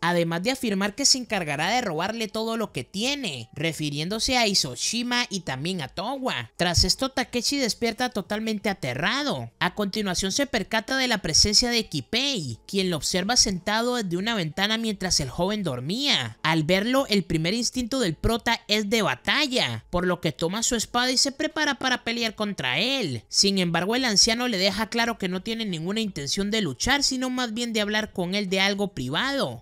además de afirmar que se encargará de robarle todo lo que tiene, refiriéndose a Isoshima y también a Towa. Tras esto Takeshi despierta totalmente aterrado. A continuación se percata de la presencia de Kipei, quien lo observa sentado desde una ventana mientras el joven dormía. Al verlo, el primer instinto del prota es de batalla, por lo que toma su espada y se prepara para pelear contra él. Sin embargo, el anciano le deja claro que no tiene ninguna intención de luchar, sino más bien de hablar con él de algo privado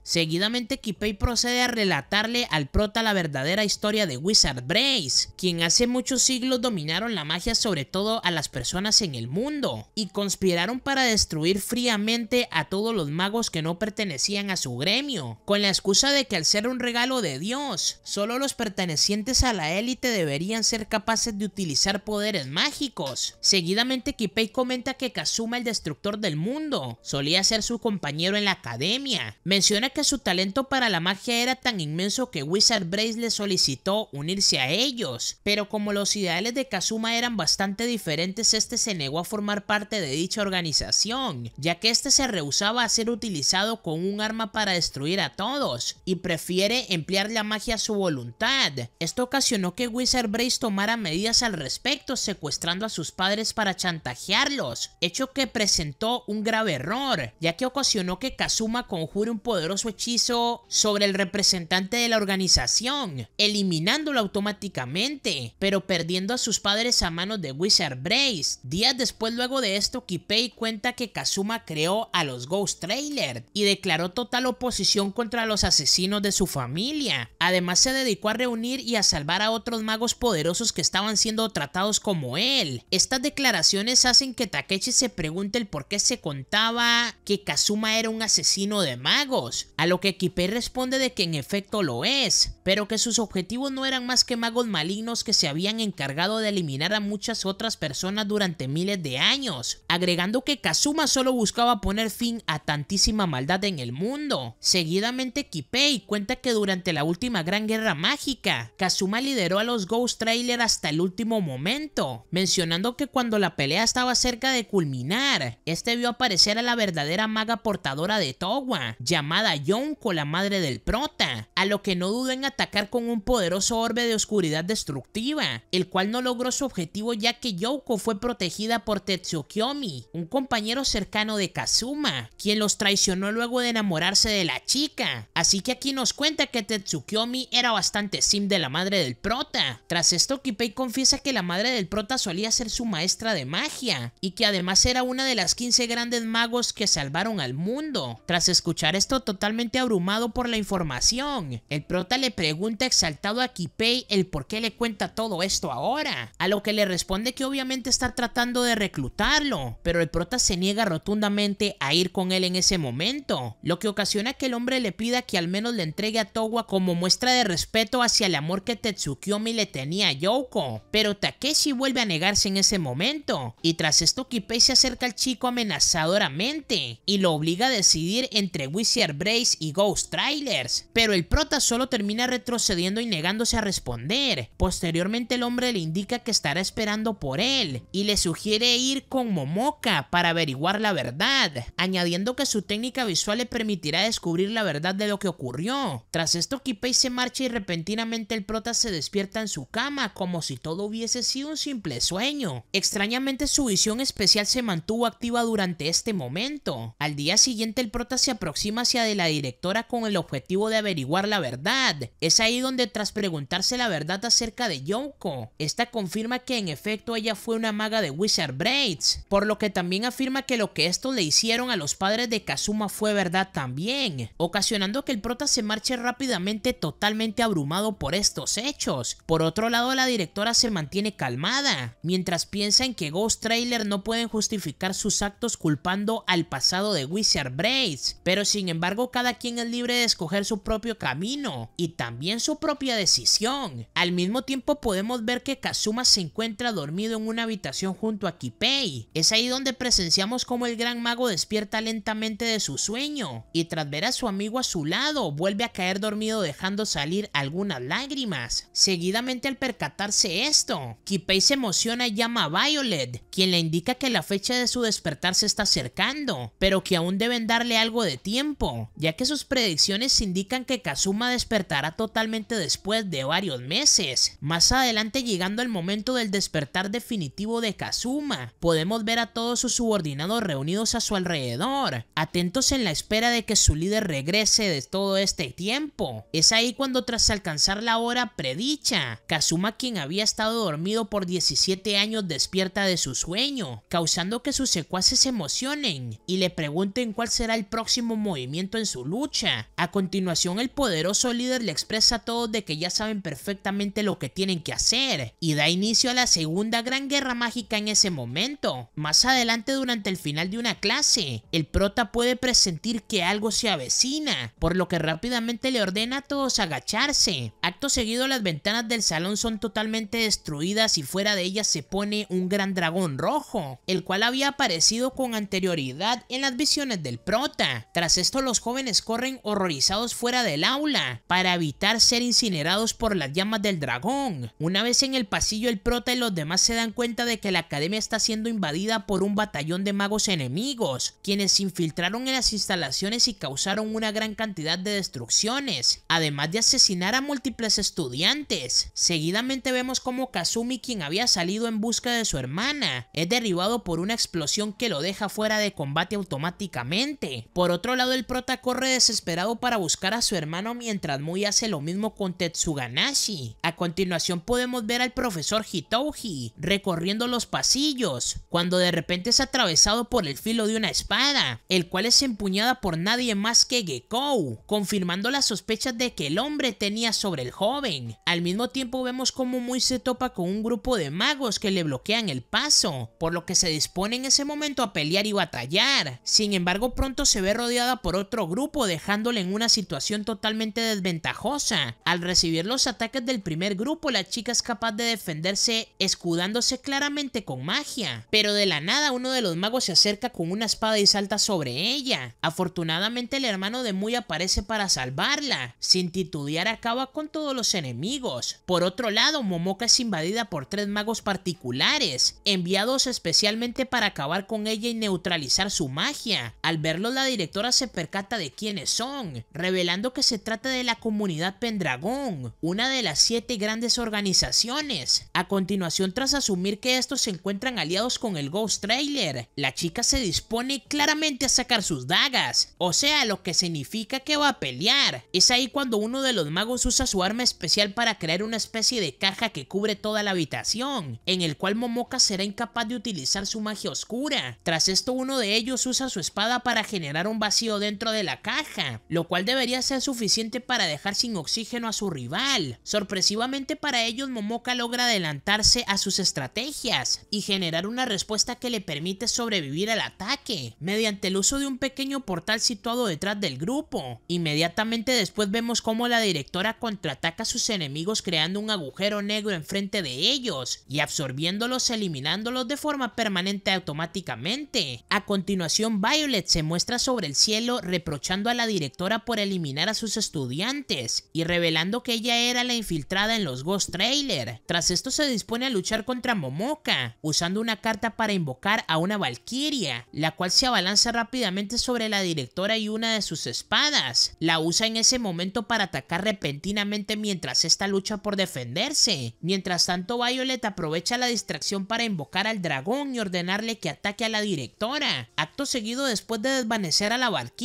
Seguidamente Kipei procede a relatarle al prota la verdadera historia de Wizard Brace, quien hace muchos siglos dominaron la magia sobre todo a las personas en el mundo, y conspiraron para destruir fríamente a todos los magos que no pertenecían a su gremio, con la excusa de que al ser un regalo de Dios, solo los pertenecientes a la élite deberían ser capaces de utilizar poderes mágicos. Seguidamente Kipei comenta que Kazuma el destructor del mundo solía ser su compañero en la academia, Menciona que su talento para la magia era tan inmenso que Wizard Brace le solicitó unirse a ellos, pero como los ideales de Kazuma eran bastante diferentes, este se negó a formar parte de dicha organización, ya que este se rehusaba a ser utilizado con un arma para destruir a todos, y prefiere emplear la magia a su voluntad. Esto ocasionó que Wizard Brace tomara medidas al respecto, secuestrando a sus padres para chantajearlos, hecho que presentó un grave error, ya que ocasionó que Kazuma conjunto un poderoso hechizo sobre el representante de la organización, eliminándolo automáticamente, pero perdiendo a sus padres a manos de Wizard Brace. Días después luego de esto, Kipei cuenta que Kazuma creó a los Ghost Trailer y declaró total oposición contra los asesinos de su familia. Además se dedicó a reunir y a salvar a otros magos poderosos que estaban siendo tratados como él. Estas declaraciones hacen que Takechi se pregunte el por qué se contaba que Kazuma era un asesino de magos magos, a lo que Kipei responde de que en efecto lo es, pero que sus objetivos no eran más que magos malignos que se habían encargado de eliminar a muchas otras personas durante miles de años, agregando que Kazuma solo buscaba poner fin a tantísima maldad en el mundo. Seguidamente Kipei cuenta que durante la última Gran Guerra Mágica, Kazuma lideró a los Ghost Trailer hasta el último momento, mencionando que cuando la pelea estaba cerca de culminar, este vio aparecer a la verdadera maga portadora de Towa, llamada Yonko, la madre del prota, a lo que no dudó en atacar con un poderoso orbe de oscuridad destructiva, el cual no logró su objetivo ya que Yonko fue protegida por Tetsukiomi, un compañero cercano de Kazuma, quien los traicionó luego de enamorarse de la chica. Así que aquí nos cuenta que Tetsukiomi era bastante sim de la madre del prota. Tras esto, Kipei confiesa que la madre del prota solía ser su maestra de magia, y que además era una de las 15 grandes magos que salvaron al mundo. Tras escuchar esto totalmente abrumado por la información. El prota le pregunta exaltado a Kipei el por qué le cuenta todo esto ahora, a lo que le responde que obviamente está tratando de reclutarlo, pero el prota se niega rotundamente a ir con él en ese momento, lo que ocasiona que el hombre le pida que al menos le entregue a Towa como muestra de respeto hacia el amor que Tetsukiomi le tenía a Yoko, pero Takeshi vuelve a negarse en ese momento, y tras esto Kipei se acerca al chico amenazadoramente y lo obliga a decidir entre Brace y Ghost Trailers, pero el prota solo termina retrocediendo y negándose a responder. Posteriormente el hombre le indica que estará esperando por él y le sugiere ir con Momoka para averiguar la verdad, añadiendo que su técnica visual le permitirá descubrir la verdad de lo que ocurrió. Tras esto Kipei se marcha y repentinamente el prota se despierta en su cama como si todo hubiese sido un simple sueño. Extrañamente su visión especial se mantuvo activa durante este momento. Al día siguiente el prota se aproxima hacia de la directora con el objetivo de averiguar la verdad. Es ahí donde tras preguntarse la verdad acerca de Yonko, esta confirma que en efecto ella fue una maga de Wizard Braids, por lo que también afirma que lo que estos le hicieron a los padres de Kazuma fue verdad también, ocasionando que el prota se marche rápidamente totalmente abrumado por estos hechos. Por otro lado, la directora se mantiene calmada, mientras piensa en que Ghost Trailer no pueden justificar sus actos culpando al pasado de Wizard Braids, pero si sin embargo, cada quien es libre de escoger su propio camino y también su propia decisión. Al mismo tiempo podemos ver que Kazuma se encuentra dormido en una habitación junto a Kipei. Es ahí donde presenciamos cómo el gran mago despierta lentamente de su sueño y tras ver a su amigo a su lado, vuelve a caer dormido dejando salir algunas lágrimas. Seguidamente al percatarse esto, Kipei se emociona y llama a Violet, quien le indica que la fecha de su despertar se está acercando, pero que aún deben darle algo de tiempo ya que sus predicciones indican que Kazuma despertará totalmente después de varios meses. Más adelante llegando el momento del despertar definitivo de Kazuma, podemos ver a todos sus subordinados reunidos a su alrededor, atentos en la espera de que su líder regrese de todo este tiempo. Es ahí cuando tras alcanzar la hora predicha, Kazuma quien había estado dormido por 17 años despierta de su sueño, causando que sus secuaces se emocionen y le pregunten cuál será el próximo momento movimiento en su lucha. A continuación el poderoso líder le expresa a todos de que ya saben perfectamente lo que tienen que hacer y da inicio a la segunda gran guerra mágica en ese momento. Más adelante durante el final de una clase, el prota puede presentir que algo se avecina, por lo que rápidamente le ordena a todos agacharse. Acto seguido las ventanas del salón son totalmente destruidas y fuera de ellas se pone un gran dragón rojo, el cual había aparecido con anterioridad en las visiones del prota. Tras esto los jóvenes corren horrorizados fuera del aula para evitar ser incinerados por las llamas del dragón. Una vez en el pasillo el prota y los demás se dan cuenta de que la academia está siendo invadida por un batallón de magos enemigos, quienes se infiltraron en las instalaciones y causaron una gran cantidad de destrucciones, además de asesinar a múltiples estudiantes. Seguidamente vemos como Kazumi, quien había salido en busca de su hermana, es derribado por una explosión que lo deja fuera de combate automáticamente. Por otro lado, el prota corre desesperado para buscar a su hermano mientras Muy hace lo mismo con Tetsuganashi. A continuación podemos ver al profesor Hitouji recorriendo los pasillos, cuando de repente es atravesado por el filo de una espada, el cual es empuñada por nadie más que Gekou, confirmando las sospechas de que el hombre tenía sobre el joven. Al mismo tiempo vemos como Muy se topa con un grupo de magos que le bloquean el paso, por lo que se dispone en ese momento a pelear y batallar. Sin embargo, pronto se ve rodeada por otro grupo, dejándole en una situación totalmente desventajosa. Al recibir los ataques del primer grupo, la chica es capaz de defenderse escudándose claramente con magia. Pero de la nada, uno de los magos se acerca con una espada y salta sobre ella. Afortunadamente, el hermano de Muy aparece para salvarla. Sin titubear, acaba con todos los enemigos. Por otro lado, Momoka es invadida por tres magos particulares, enviados especialmente para acabar con ella y neutralizar su magia. Al verlo, la directora se percata de quiénes son, revelando que se trata de la comunidad Pendragón, una de las siete grandes organizaciones. A continuación, tras asumir que estos se encuentran aliados con el Ghost Trailer, la chica se dispone claramente a sacar sus dagas, o sea, lo que significa que va a pelear. Es ahí cuando uno de los magos usa su arma especial para crear una especie de caja que cubre toda la habitación, en el cual Momoka será incapaz de utilizar su magia oscura. Tras esto, uno de ellos usa su espada para generar un vacío dentro de la caja, lo cual debería ser suficiente para dejar sin oxígeno a su rival. Sorpresivamente para ellos, Momoka logra adelantarse a sus estrategias y generar una respuesta que le permite sobrevivir al ataque, mediante el uso de un pequeño portal situado detrás del grupo. Inmediatamente después vemos cómo la directora contraataca a sus enemigos creando un agujero negro enfrente de ellos y absorbiéndolos eliminándolos de forma permanente automáticamente. A continuación Violet se muestra sobre el cielo reprochando a la directora por eliminar a sus estudiantes y revelando que ella era la infiltrada en los Ghost Trailer. Tras esto se dispone a luchar contra Momoka, usando una carta para invocar a una Valkyria, la cual se abalanza rápidamente sobre la directora y una de sus espadas. La usa en ese momento para atacar repentinamente mientras esta lucha por defenderse. Mientras tanto, Violet aprovecha la distracción para invocar al dragón y ordenarle que ataque a la directora. Acto seguido después de desvanecer a la Valkyria,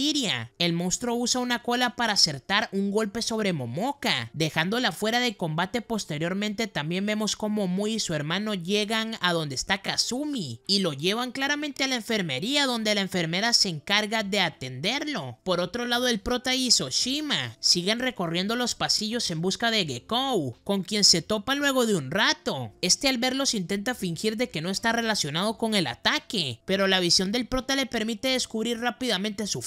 el monstruo usa una cola para acertar un golpe sobre Momoka, dejándola fuera de combate posteriormente también vemos cómo Mui y su hermano llegan a donde está Kazumi y lo llevan claramente a la enfermería donde la enfermera se encarga de atenderlo. Por otro lado el prota y Soshima siguen recorriendo los pasillos en busca de Gekou. con quien se topa luego de un rato. Este al verlos intenta fingir de que no está relacionado con el ataque, pero la visión del prota le permite descubrir rápidamente su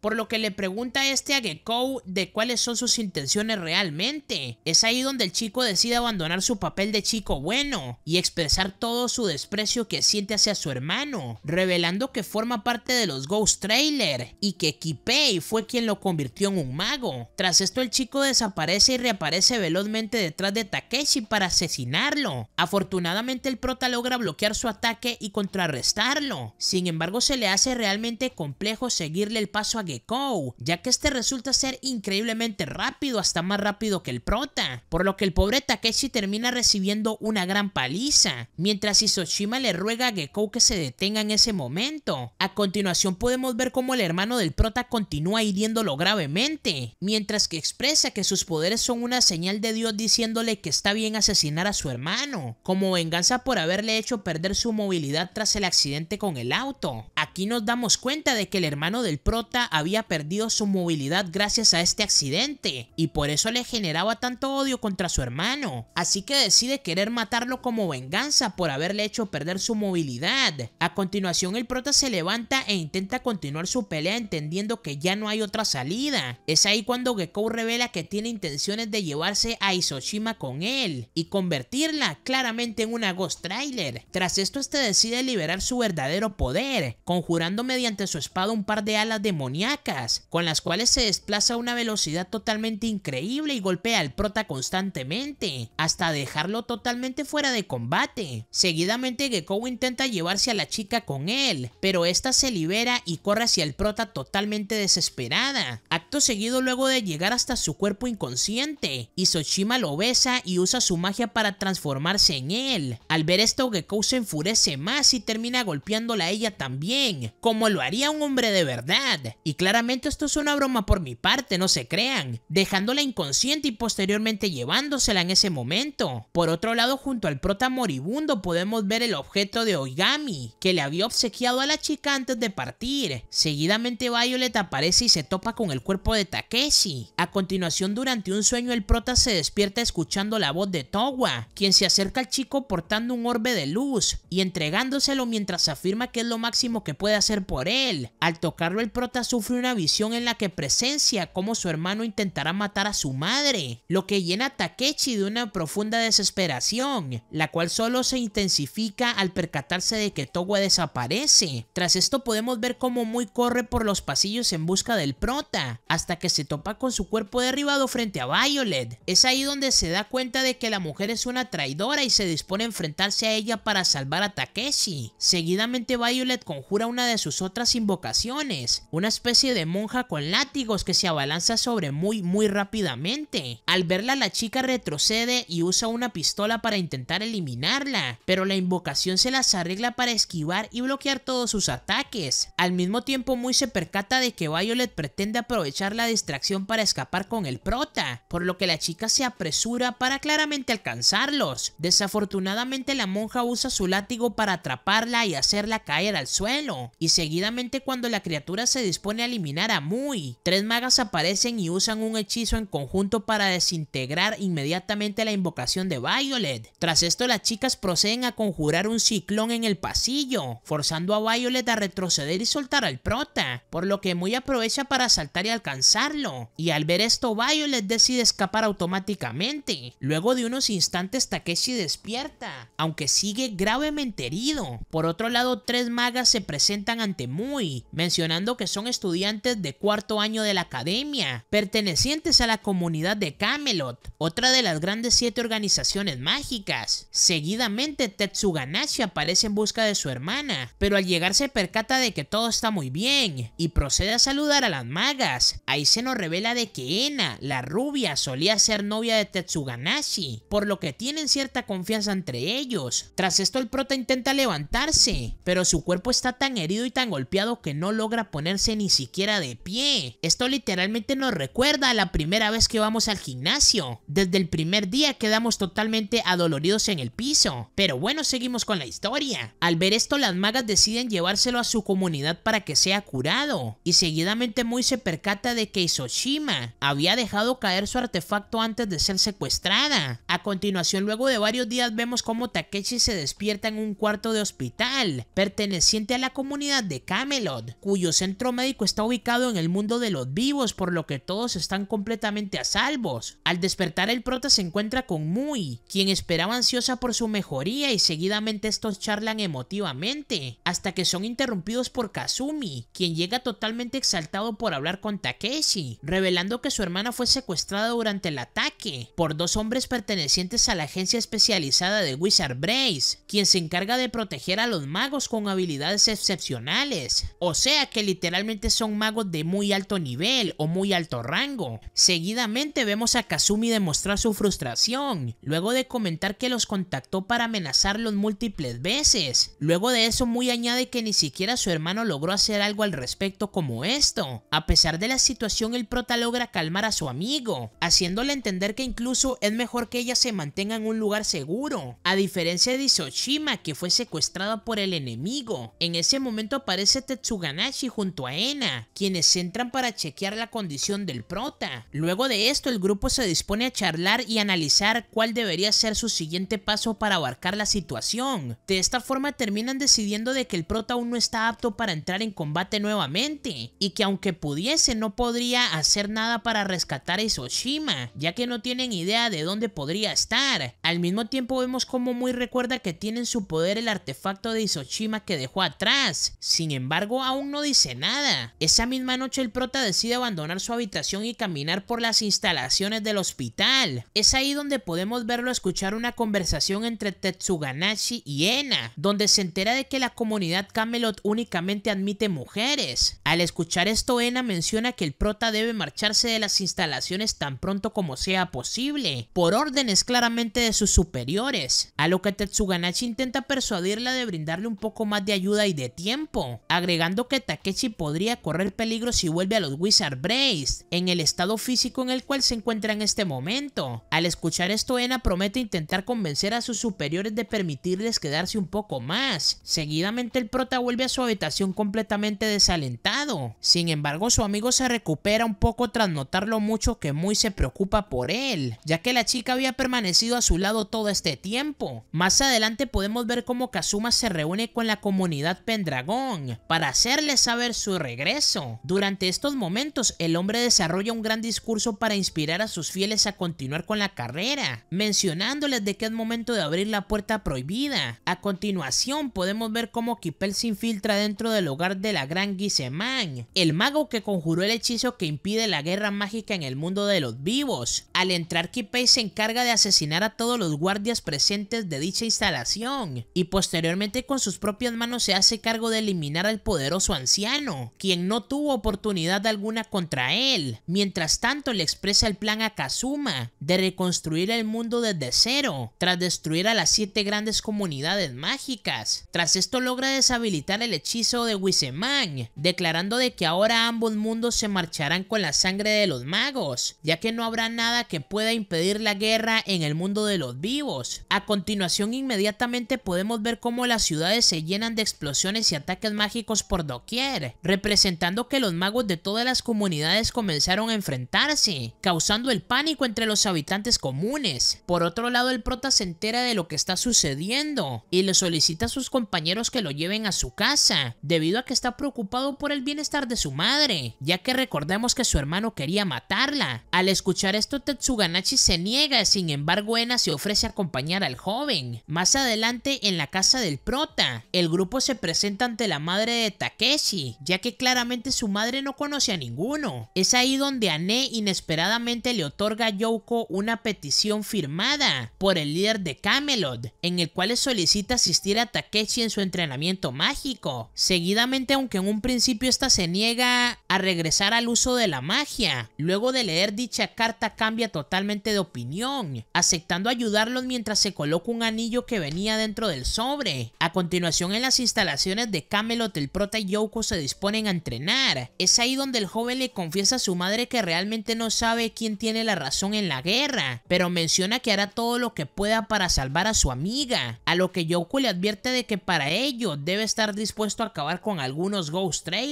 por lo que le pregunta a este a Gekou de cuáles son sus intenciones realmente. Es ahí donde el chico decide abandonar su papel de chico bueno y expresar todo su desprecio que siente hacia su hermano, revelando que forma parte de los Ghost Trailer y que Kipei fue quien lo convirtió en un mago. Tras esto el chico desaparece y reaparece velozmente detrás de Takeshi para asesinarlo. Afortunadamente el prota logra bloquear su ataque y contrarrestarlo. Sin embargo se le hace realmente complejo seguir el paso a Gekou, ya que este resulta ser increíblemente rápido, hasta más rápido que el prota, por lo que el pobre Takeshi termina recibiendo una gran paliza, mientras Isoshima le ruega a Gekou que se detenga en ese momento. A continuación podemos ver cómo el hermano del prota continúa hiriéndolo gravemente, mientras que expresa que sus poderes son una señal de Dios diciéndole que está bien asesinar a su hermano, como venganza por haberle hecho perder su movilidad tras el accidente con el auto. Aquí nos damos cuenta de que el hermano del prota había perdido su movilidad gracias a este accidente y por eso le generaba tanto odio contra su hermano, así que decide querer matarlo como venganza por haberle hecho perder su movilidad. A continuación el prota se levanta e intenta continuar su pelea entendiendo que ya no hay otra salida. Es ahí cuando Gekou revela que tiene intenciones de llevarse a Isoshima con él y convertirla claramente en una Ghost Trailer. Tras esto este decide liberar su verdadero poder, conjurando mediante su espada un par de alas las demoníacas, con las cuales se desplaza a una velocidad totalmente increíble y golpea al prota constantemente, hasta dejarlo totalmente fuera de combate. Seguidamente Gekou intenta llevarse a la chica con él, pero esta se libera y corre hacia el prota totalmente desesperada. Acto seguido luego de llegar hasta su cuerpo inconsciente, Isochima lo besa y usa su magia para transformarse en él. Al ver esto Gekou se enfurece más y termina golpeándola a ella también, como lo haría un hombre de verdad. Y claramente esto es una broma por mi parte, no se crean, dejándola inconsciente y posteriormente llevándosela en ese momento. Por otro lado, junto al prota moribundo podemos ver el objeto de Oigami, que le había obsequiado a la chica antes de partir. Seguidamente Violet aparece y se topa con el cuerpo de Takeshi. A continuación, durante un sueño, el prota se despierta escuchando la voz de Towa, quien se acerca al chico portando un orbe de luz y entregándoselo mientras afirma que es lo máximo que puede hacer por él. Al tocarlo, el prota sufre una visión en la que presencia cómo su hermano intentará matar a su madre, lo que llena a Takechi de una profunda desesperación, la cual solo se intensifica al percatarse de que toga desaparece. Tras esto podemos ver cómo Muy corre por los pasillos en busca del prota, hasta que se topa con su cuerpo derribado frente a Violet. Es ahí donde se da cuenta de que la mujer es una traidora y se dispone a enfrentarse a ella para salvar a Takeshi. Seguidamente Violet conjura una de sus otras invocaciones, una especie de monja con látigos que se abalanza sobre muy muy rápidamente. Al verla la chica retrocede y usa una pistola para intentar eliminarla, pero la invocación se las arregla para esquivar y bloquear todos sus ataques. Al mismo tiempo muy se percata de que Violet pretende aprovechar la distracción para escapar con el prota, por lo que la chica se apresura para claramente alcanzarlos. Desafortunadamente la monja usa su látigo para atraparla y hacerla caer al suelo, y seguidamente cuando la criatura se dispone a eliminar a Muy. Tres magas aparecen y usan un hechizo en conjunto para desintegrar inmediatamente la invocación de Violet. Tras esto las chicas proceden a conjurar un ciclón en el pasillo, forzando a Violet a retroceder y soltar al prota, por lo que Muy aprovecha para saltar y alcanzarlo. Y al ver esto Violet decide escapar automáticamente. Luego de unos instantes Takeshi despierta, aunque sigue gravemente herido. Por otro lado, tres magas se presentan ante Muy, mencionando que son estudiantes de cuarto año de la academia, pertenecientes a la comunidad de Camelot, otra de las grandes siete organizaciones mágicas. Seguidamente, Tetsuganashi aparece en busca de su hermana, pero al llegar se percata de que todo está muy bien y procede a saludar a las magas. Ahí se nos revela de que Ena, la rubia, solía ser novia de Tetsuganashi, por lo que tienen cierta confianza entre ellos. Tras esto, el prota intenta levantarse, pero su cuerpo está tan herido y tan golpeado que no logra poner ni siquiera de pie. Esto literalmente nos recuerda a la primera vez que vamos al gimnasio. Desde el primer día quedamos totalmente adoloridos en el piso. Pero bueno, seguimos con la historia. Al ver esto, las magas deciden llevárselo a su comunidad para que sea curado. Y seguidamente Muy se percata de que Isoshima había dejado caer su artefacto antes de ser secuestrada. A continuación, luego de varios días, vemos cómo Takeshi se despierta en un cuarto de hospital, perteneciente a la comunidad de Camelot, cuyo centro médico está ubicado en el mundo de los vivos, por lo que todos están completamente a salvos. Al despertar el prota se encuentra con Mui, quien esperaba ansiosa por su mejoría y seguidamente estos charlan emotivamente, hasta que son interrumpidos por Kazumi, quien llega totalmente exaltado por hablar con Takeshi, revelando que su hermana fue secuestrada durante el ataque por dos hombres pertenecientes a la agencia especializada de Wizard Brace, quien se encarga de proteger a los magos con habilidades excepcionales. O sea que literalmente literalmente son magos de muy alto nivel o muy alto rango. Seguidamente vemos a Kazumi demostrar su frustración, luego de comentar que los contactó para amenazarlos múltiples veces. Luego de eso muy añade que ni siquiera su hermano logró hacer algo al respecto como esto. A pesar de la situación el prota logra calmar a su amigo, haciéndole entender que incluso es mejor que ella se mantenga en un lugar seguro, a diferencia de Isoshima que fue secuestrada por el enemigo. En ese momento aparece Tetsuganashi junto junto a Ena, quienes entran para chequear la condición del prota. Luego de esto, el grupo se dispone a charlar y analizar cuál debería ser su siguiente paso para abarcar la situación. De esta forma terminan decidiendo de que el prota aún no está apto para entrar en combate nuevamente, y que aunque pudiese no podría hacer nada para rescatar a Isoshima, ya que no tienen idea de dónde podría estar. Al mismo tiempo vemos como muy recuerda que tiene en su poder el artefacto de Isoshima que dejó atrás, sin embargo aún no dice nada. Esa misma noche el prota decide abandonar su habitación y caminar por las instalaciones del hospital. Es ahí donde podemos verlo escuchar una conversación entre Tetsuganashi y Ena, donde se entera de que la comunidad Camelot únicamente admite mujeres. Al escuchar esto, Ena menciona que el prota debe marcharse de las instalaciones tan pronto como sea posible, por órdenes claramente de sus superiores, a lo que Tetsuganashi intenta persuadirla de brindarle un poco más de ayuda y de tiempo, agregando que Takeshi podría correr peligro si vuelve a los Wizard Brace, en el estado físico en el cual se encuentra en este momento. Al escuchar esto, Ena promete intentar convencer a sus superiores de permitirles quedarse un poco más. Seguidamente el prota vuelve a su habitación completamente desalentado. Sin embargo, su amigo se recupera un poco tras notar lo mucho que muy se preocupa por él, ya que la chica había permanecido a su lado todo este tiempo. Más adelante podemos ver cómo Kazuma se reúne con la comunidad Pendragón para hacerles saber su regreso. Durante estos momentos, el hombre desarrolla un gran discurso para inspirar a sus fieles a continuar con la carrera, mencionándoles de que es momento de abrir la puerta prohibida. A continuación, podemos ver cómo Kipel se infiltra dentro del hogar de la gran Guisemán, el mago que conjuró el hechizo que impide la guerra mágica en el mundo de los vivos. Al entrar, Kipel se encarga de asesinar a todos los guardias presentes de dicha instalación, y posteriormente con sus propias manos se hace cargo de eliminar al poderoso anciano quien no tuvo oportunidad alguna contra él. Mientras tanto le expresa el plan a Kazuma de reconstruir el mundo desde cero, tras destruir a las siete grandes comunidades mágicas. Tras esto logra deshabilitar el hechizo de Wiseman, declarando de que ahora ambos mundos se marcharán con la sangre de los magos, ya que no habrá nada que pueda impedir la guerra en el mundo de los vivos. A continuación inmediatamente podemos ver cómo las ciudades se llenan de explosiones y ataques mágicos por doquier, representando que los magos de todas las comunidades comenzaron a enfrentarse, causando el pánico entre los habitantes comunes. Por otro lado, el prota se entera de lo que está sucediendo y le solicita a sus compañeros que lo lleven a su casa, debido a que está preocupado por el bienestar de su madre, ya que recordemos que su hermano quería matarla. Al escuchar esto, Tetsuganachi se niega, sin embargo, Ena se ofrece a acompañar al joven. Más adelante, en la casa del prota, el grupo se presenta ante la madre de Takeshi, ya que claramente su madre no conoce a ninguno. Es ahí donde Ané inesperadamente le otorga a Yoko una petición firmada por el líder de Camelot, en el cual le solicita asistir a Takeshi en su entrenamiento mágico. Seguidamente, aunque en un principio esta se niega a regresar al uso de la magia, luego de leer dicha carta cambia totalmente de opinión, aceptando ayudarlos mientras se coloca un anillo que venía dentro del sobre. A continuación, en las instalaciones de Camelot, el prota Yoko se ponen a entrenar. Es ahí donde el joven le confiesa a su madre que realmente no sabe quién tiene la razón en la guerra, pero menciona que hará todo lo que pueda para salvar a su amiga, a lo que Yoko le advierte de que para ello debe estar dispuesto a acabar con algunos Ghost Trailers.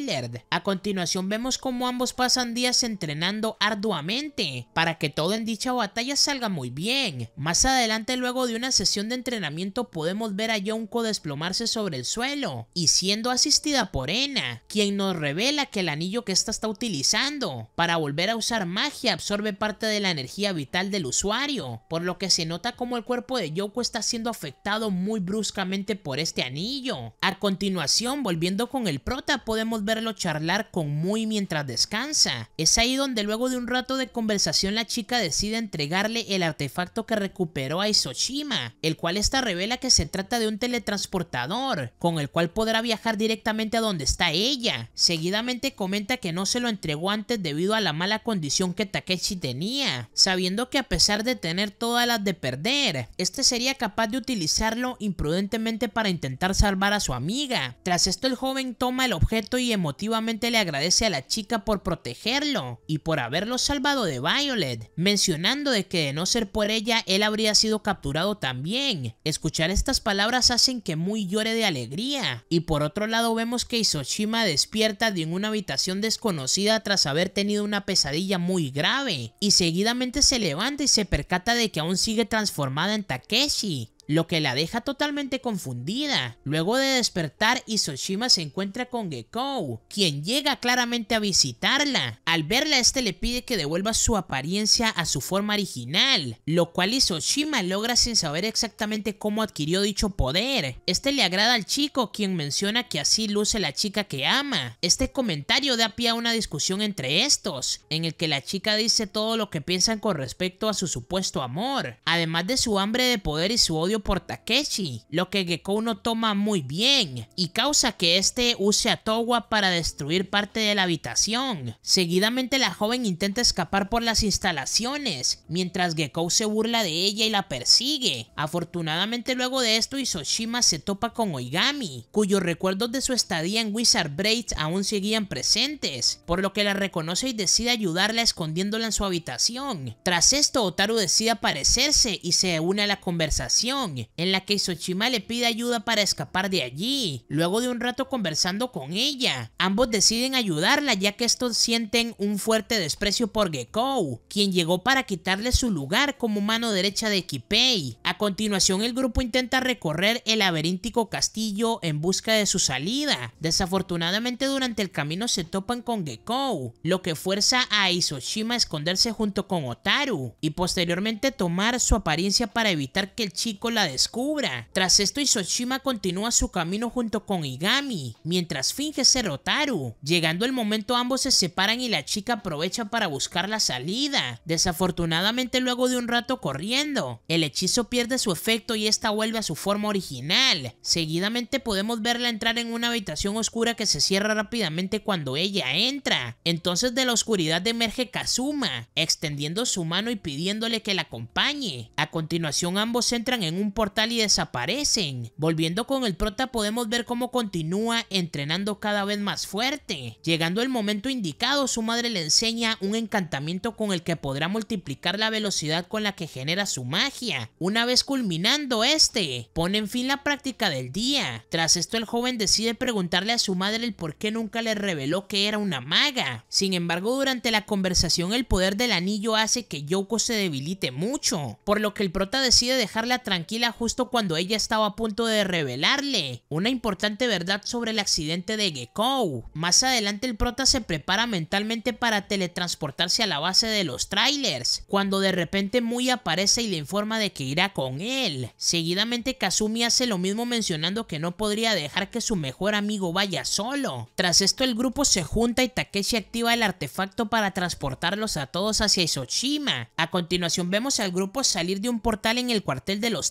A continuación vemos cómo ambos pasan días entrenando arduamente para que todo en dicha batalla salga muy bien. Más adelante luego de una sesión de entrenamiento podemos ver a Yonko desplomarse sobre el suelo y siendo asistida por Ena, quien nos revela que el anillo que ésta está utilizando para volver a usar magia absorbe parte de la energía vital del usuario, por lo que se nota como el cuerpo de Yoko está siendo afectado muy bruscamente por este anillo. A continuación, volviendo con el prota, podemos verlo charlar con Mui mientras descansa. Es ahí donde luego de un rato de conversación la chica decide entregarle el artefacto que recuperó a Isoshima, el cual esta revela que se trata de un teletransportador, con el cual podrá viajar directamente a donde está ella Seguidamente comenta que no se lo entregó antes debido a la mala condición que Takeshi tenía, sabiendo que a pesar de tener todas las de perder, este sería capaz de utilizarlo imprudentemente para intentar salvar a su amiga. Tras esto el joven toma el objeto y emotivamente le agradece a la chica por protegerlo y por haberlo salvado de Violet, mencionando de que de no ser por ella él habría sido capturado también. Escuchar estas palabras hacen que Muy llore de alegría y por otro lado vemos que Isoshima despierta de una habitación desconocida tras haber tenido una pesadilla muy grave, y seguidamente se levanta y se percata de que aún sigue transformada en Takeshi, lo que la deja totalmente confundida. Luego de despertar, Isoshima se encuentra con Gekou. quien llega claramente a visitarla. Al verla, este le pide que devuelva su apariencia a su forma original, lo cual Isoshima logra sin saber exactamente cómo adquirió dicho poder. Este le agrada al chico, quien menciona que así luce la chica que ama. Este comentario da pie a una discusión entre estos, en el que la chica dice todo lo que piensan con respecto a su supuesto amor, además de su hambre de poder y su odio por Takeshi, lo que Gekko no toma muy bien y causa que este use a Towa para destruir parte de la habitación. Seguidamente la joven intenta escapar por las instalaciones, mientras Gekko se burla de ella y la persigue. Afortunadamente luego de esto Isoshima se topa con Oigami, cuyos recuerdos de su estadía en Wizard Braids aún seguían presentes, por lo que la reconoce y decide ayudarla escondiéndola en su habitación. Tras esto Otaru decide aparecerse y se une a la conversación, en la que isoshima le pide ayuda para escapar de allí. Luego de un rato conversando con ella, ambos deciden ayudarla ya que estos sienten un fuerte desprecio por Gekou. quien llegó para quitarle su lugar como mano derecha de Kipei. A continuación el grupo intenta recorrer el laberíntico castillo en busca de su salida. Desafortunadamente durante el camino se topan con Gekou. lo que fuerza a Isoshima a esconderse junto con Otaru y posteriormente tomar su apariencia para evitar que el chico descubra. Tras esto, Isoshima continúa su camino junto con Igami, mientras finge ser Otaru, Llegando el momento, ambos se separan y la chica aprovecha para buscar la salida. Desafortunadamente, luego de un rato corriendo, el hechizo pierde su efecto y esta vuelve a su forma original. Seguidamente podemos verla entrar en una habitación oscura que se cierra rápidamente cuando ella entra. Entonces de la oscuridad emerge Kazuma, extendiendo su mano y pidiéndole que la acompañe. A continuación ambos entran en un portal y desaparecen. Volviendo con el prota podemos ver cómo continúa entrenando cada vez más fuerte. Llegando el momento indicado, su madre le enseña un encantamiento con el que podrá multiplicar la velocidad con la que genera su magia. Una vez culminando este, pone en fin la práctica del día. Tras esto el joven decide preguntarle a su madre el por qué nunca le reveló que era una maga. Sin embargo, durante la conversación el poder del anillo hace que Yoko se debilite mucho, por lo que el prota decide dejarla tranquila justo cuando ella estaba a punto de revelarle una importante verdad sobre el accidente de Gekou. Más adelante el prota se prepara mentalmente para teletransportarse a la base de los trailers, cuando de repente Muy aparece y le informa de que irá con él. Seguidamente Kazumi hace lo mismo mencionando que no podría dejar que su mejor amigo vaya solo. Tras esto el grupo se junta y Takeshi activa el artefacto para transportarlos a todos hacia Isoshima. A continuación vemos al grupo salir de un portal en el cuartel de los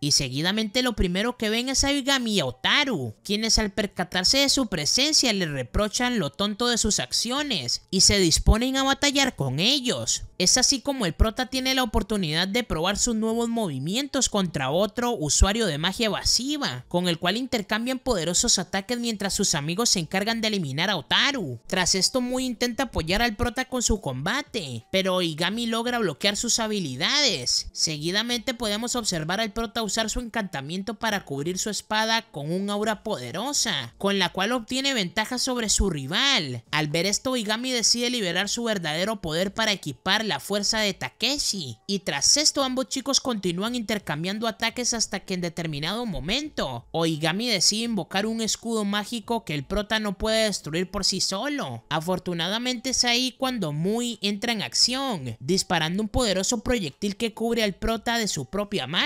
y seguidamente lo primero que ven es a Igami y a Otaru, quienes al percatarse de su presencia le reprochan lo tonto de sus acciones, y se disponen a batallar con ellos. Es así como el prota tiene la oportunidad de probar sus nuevos movimientos contra otro usuario de magia evasiva, con el cual intercambian poderosos ataques mientras sus amigos se encargan de eliminar a Otaru. Tras esto, Muy intenta apoyar al prota con su combate, pero Igami logra bloquear sus habilidades. Seguidamente podemos observar observar al prota usar su encantamiento para cubrir su espada con un aura poderosa, con la cual obtiene ventaja sobre su rival. Al ver esto, Oigami decide liberar su verdadero poder para equipar la fuerza de Takeshi, y tras esto ambos chicos continúan intercambiando ataques hasta que en determinado momento, Oigami decide invocar un escudo mágico que el prota no puede destruir por sí solo. Afortunadamente es ahí cuando Mui entra en acción, disparando un poderoso proyectil que cubre al prota de su propia mano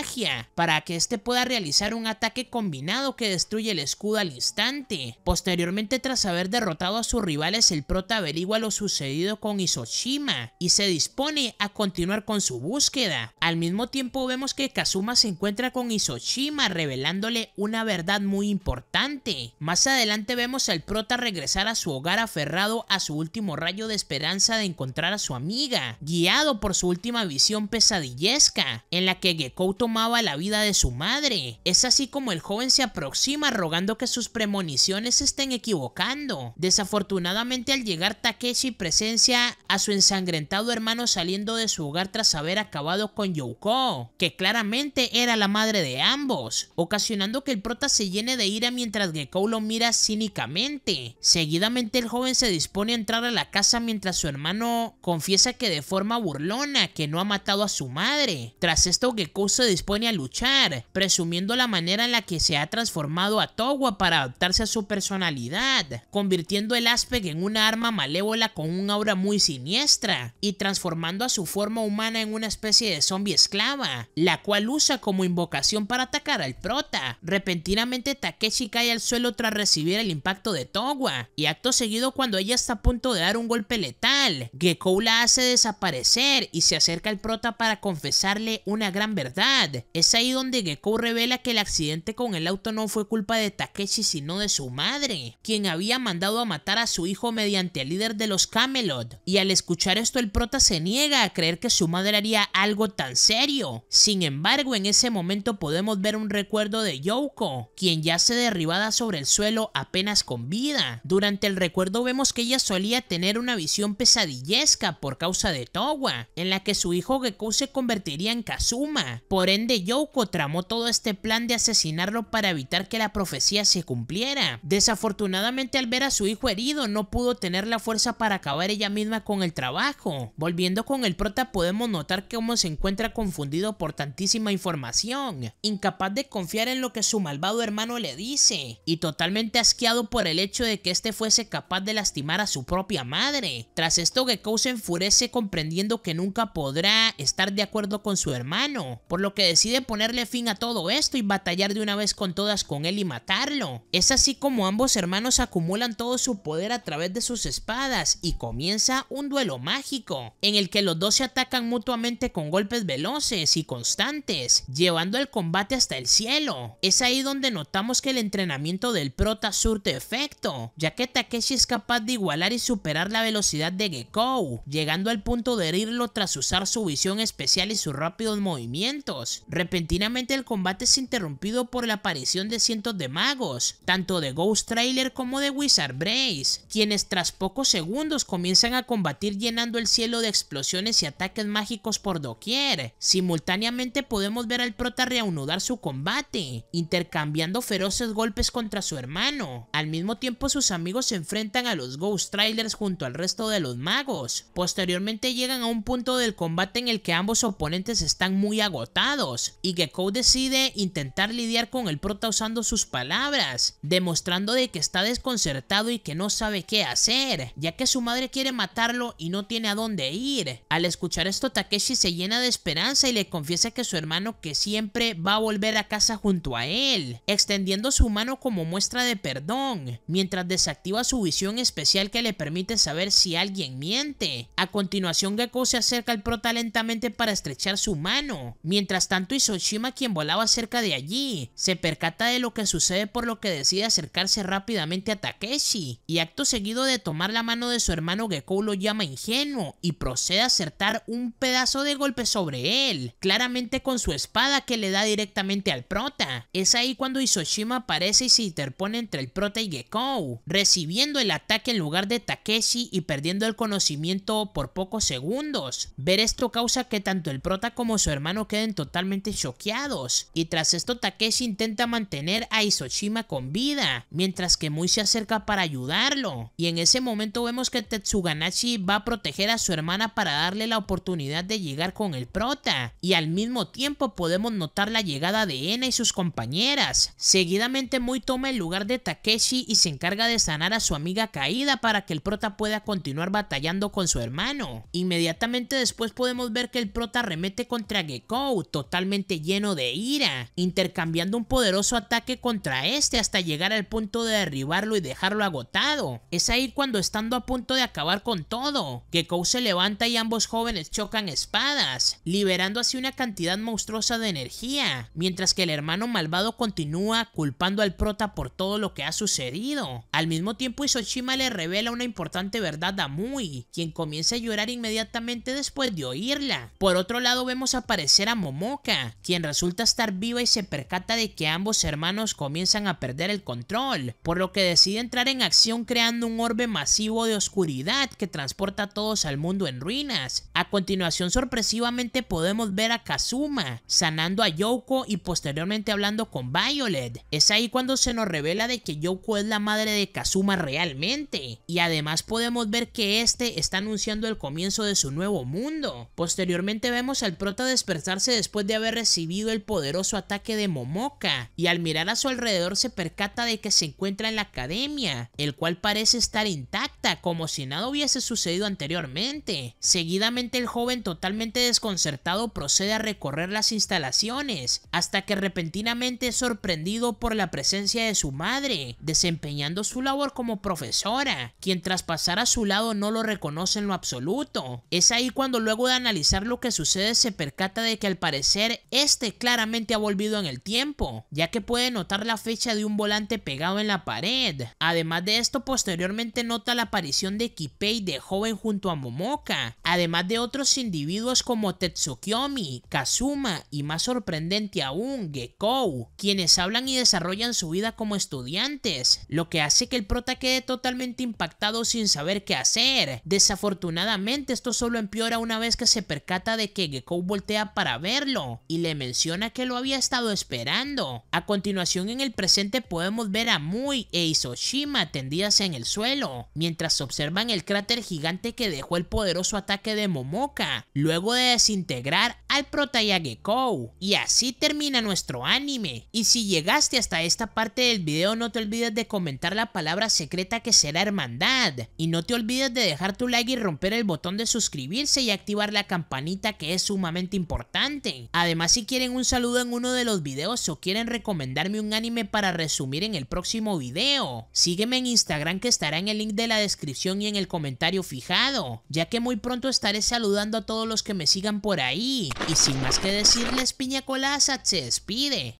para que éste pueda realizar un ataque combinado que destruye el escudo al instante. Posteriormente, tras haber derrotado a sus rivales, el prota averigua lo sucedido con Isoshima y se dispone a continuar con su búsqueda. Al mismo tiempo vemos que Kazuma se encuentra con Isoshima revelándole una verdad muy importante. Más adelante vemos al prota regresar a su hogar aferrado a su último rayo de esperanza de encontrar a su amiga, guiado por su última visión pesadillesca, en la que Gekouto la vida de su madre. Es así como el joven se aproxima rogando que sus premoniciones estén equivocando. Desafortunadamente al llegar Takeshi presencia a su ensangrentado hermano saliendo de su hogar tras haber acabado con Yoko, que claramente era la madre de ambos, ocasionando que el prota se llene de ira mientras Gekou lo mira cínicamente. Seguidamente el joven se dispone a entrar a la casa mientras su hermano confiesa que de forma burlona que no ha matado a su madre. Tras esto Gekou se pone a luchar, presumiendo la manera en la que se ha transformado a Towa para adaptarse a su personalidad, convirtiendo el áspeg en una arma malévola con un aura muy siniestra y transformando a su forma humana en una especie de zombie esclava, la cual usa como invocación para atacar al prota. Repentinamente Takeshi cae al suelo tras recibir el impacto de Towa y acto seguido cuando ella está a punto de dar un golpe letal, Gekou la hace desaparecer y se acerca al prota para confesarle una gran verdad es ahí donde gekko revela que el accidente con el auto no fue culpa de Takeshi sino de su madre, quien había mandado a matar a su hijo mediante el líder de los Camelot. Y al escuchar esto el prota se niega a creer que su madre haría algo tan serio. Sin embargo, en ese momento podemos ver un recuerdo de Yoko, quien ya se derribada sobre el suelo apenas con vida. Durante el recuerdo vemos que ella solía tener una visión pesadillesca por causa de Towa, en la que su hijo gekko se convertiría en Kazuma. Por de Yoko tramó todo este plan de asesinarlo para evitar que la profecía se cumpliera. Desafortunadamente al ver a su hijo herido no pudo tener la fuerza para acabar ella misma con el trabajo. Volviendo con el prota podemos notar que cómo se encuentra confundido por tantísima información, incapaz de confiar en lo que su malvado hermano le dice, y totalmente asqueado por el hecho de que este fuese capaz de lastimar a su propia madre. Tras esto Gekko se enfurece comprendiendo que nunca podrá estar de acuerdo con su hermano, por lo que decide ponerle fin a todo esto y batallar de una vez con todas con él y matarlo. Es así como ambos hermanos acumulan todo su poder a través de sus espadas y comienza un duelo mágico, en el que los dos se atacan mutuamente con golpes veloces y constantes, llevando el combate hasta el cielo. Es ahí donde notamos que el entrenamiento del prota surte efecto, ya que Takeshi es capaz de igualar y superar la velocidad de Gekou, llegando al punto de herirlo tras usar su visión especial y sus rápidos movimientos Repentinamente el combate es interrumpido por la aparición de cientos de magos, tanto de Ghost Trailer como de Wizard Brace, quienes tras pocos segundos comienzan a combatir llenando el cielo de explosiones y ataques mágicos por doquier. Simultáneamente podemos ver al prota reanudar su combate, intercambiando feroces golpes contra su hermano. Al mismo tiempo sus amigos se enfrentan a los Ghost Trailers junto al resto de los magos. Posteriormente llegan a un punto del combate en el que ambos oponentes están muy agotados y Gecko decide intentar lidiar con el prota usando sus palabras, demostrando de que está desconcertado y que no sabe qué hacer, ya que su madre quiere matarlo y no tiene a dónde ir. Al escuchar esto Takeshi se llena de esperanza y le confiesa que su hermano que siempre va a volver a casa junto a él, extendiendo su mano como muestra de perdón, mientras desactiva su visión especial que le permite saber si alguien miente. A continuación Gecko se acerca al prota lentamente para estrechar su mano, mientras tanto, Isoshima, quien volaba cerca de allí, se percata de lo que sucede por lo que decide acercarse rápidamente a Takeshi, y acto seguido de tomar la mano de su hermano Gekou lo llama ingenuo y procede a acertar un pedazo de golpe sobre él, claramente con su espada que le da directamente al prota. Es ahí cuando Isoshima aparece y se interpone entre el prota y Gekou, recibiendo el ataque en lugar de Takeshi y perdiendo el conocimiento por pocos segundos. Ver esto causa que tanto el prota como su hermano queden total totalmente choqueados. Y tras esto Takeshi intenta mantener a Isoshima con vida, mientras que Mui se acerca para ayudarlo. Y en ese momento vemos que Tetsuganashi va a proteger a su hermana para darle la oportunidad de llegar con el prota. Y al mismo tiempo podemos notar la llegada de Ena y sus compañeras. Seguidamente Mui toma el lugar de Takeshi y se encarga de sanar a su amiga caída para que el prota pueda continuar batallando con su hermano. Inmediatamente después podemos ver que el prota remete contra Gekou totalmente lleno de ira, intercambiando un poderoso ataque contra este hasta llegar al punto de derribarlo y dejarlo agotado. Es ahí cuando estando a punto de acabar con todo, Gekou se levanta y ambos jóvenes chocan espadas, liberando así una cantidad monstruosa de energía, mientras que el hermano malvado continúa culpando al prota por todo lo que ha sucedido. Al mismo tiempo Isoshima le revela una importante verdad a Mui, quien comienza a llorar inmediatamente después de oírla. Por otro lado vemos aparecer a Momo quien resulta estar viva y se percata de que ambos hermanos comienzan a perder el control, por lo que decide entrar en acción creando un orbe masivo de oscuridad que transporta a todos al mundo en ruinas. A continuación sorpresivamente podemos ver a Kazuma sanando a Yoko y posteriormente hablando con Violet. Es ahí cuando se nos revela de que Yoko es la madre de Kazuma realmente, y además podemos ver que este está anunciando el comienzo de su nuevo mundo. Posteriormente vemos al prota despertarse después de haber recibido el poderoso ataque de Momoka, y al mirar a su alrededor se percata de que se encuentra en la academia, el cual parece estar intacta, como si nada hubiese sucedido anteriormente. Seguidamente el joven totalmente desconcertado procede a recorrer las instalaciones, hasta que repentinamente es sorprendido por la presencia de su madre, desempeñando su labor como profesora, quien tras pasar a su lado no lo reconoce en lo absoluto. Es ahí cuando luego de analizar lo que sucede se percata de que al parecer este claramente ha volvido en el tiempo, ya que puede notar la fecha de un volante pegado en la pared. Además de esto, posteriormente nota la aparición de Kipei de joven junto a Momoka, además de otros individuos como Tetsukiyomi, Kazuma y más sorprendente aún, Gekou, quienes hablan y desarrollan su vida como estudiantes, lo que hace que el prota quede totalmente impactado sin saber qué hacer. Desafortunadamente, esto solo empeora una vez que se percata de que Gekou voltea para verlo y le menciona que lo había estado esperando. A continuación en el presente podemos ver a Mui e Isoshima tendidas en el suelo, mientras observan el cráter gigante que dejó el poderoso ataque de Momoka, luego de desintegrar al protayagekou Y así termina nuestro anime. Y si llegaste hasta esta parte del video no te olvides de comentar la palabra secreta que será hermandad. Y no te olvides de dejar tu like y romper el botón de suscribirse y activar la campanita que es sumamente importante. Además, si quieren un saludo en uno de los videos o quieren recomendarme un anime para resumir en el próximo video, sígueme en Instagram que estará en el link de la descripción y en el comentario fijado, ya que muy pronto estaré saludando a todos los que me sigan por ahí. Y sin más que decirles, Piña colada se despide.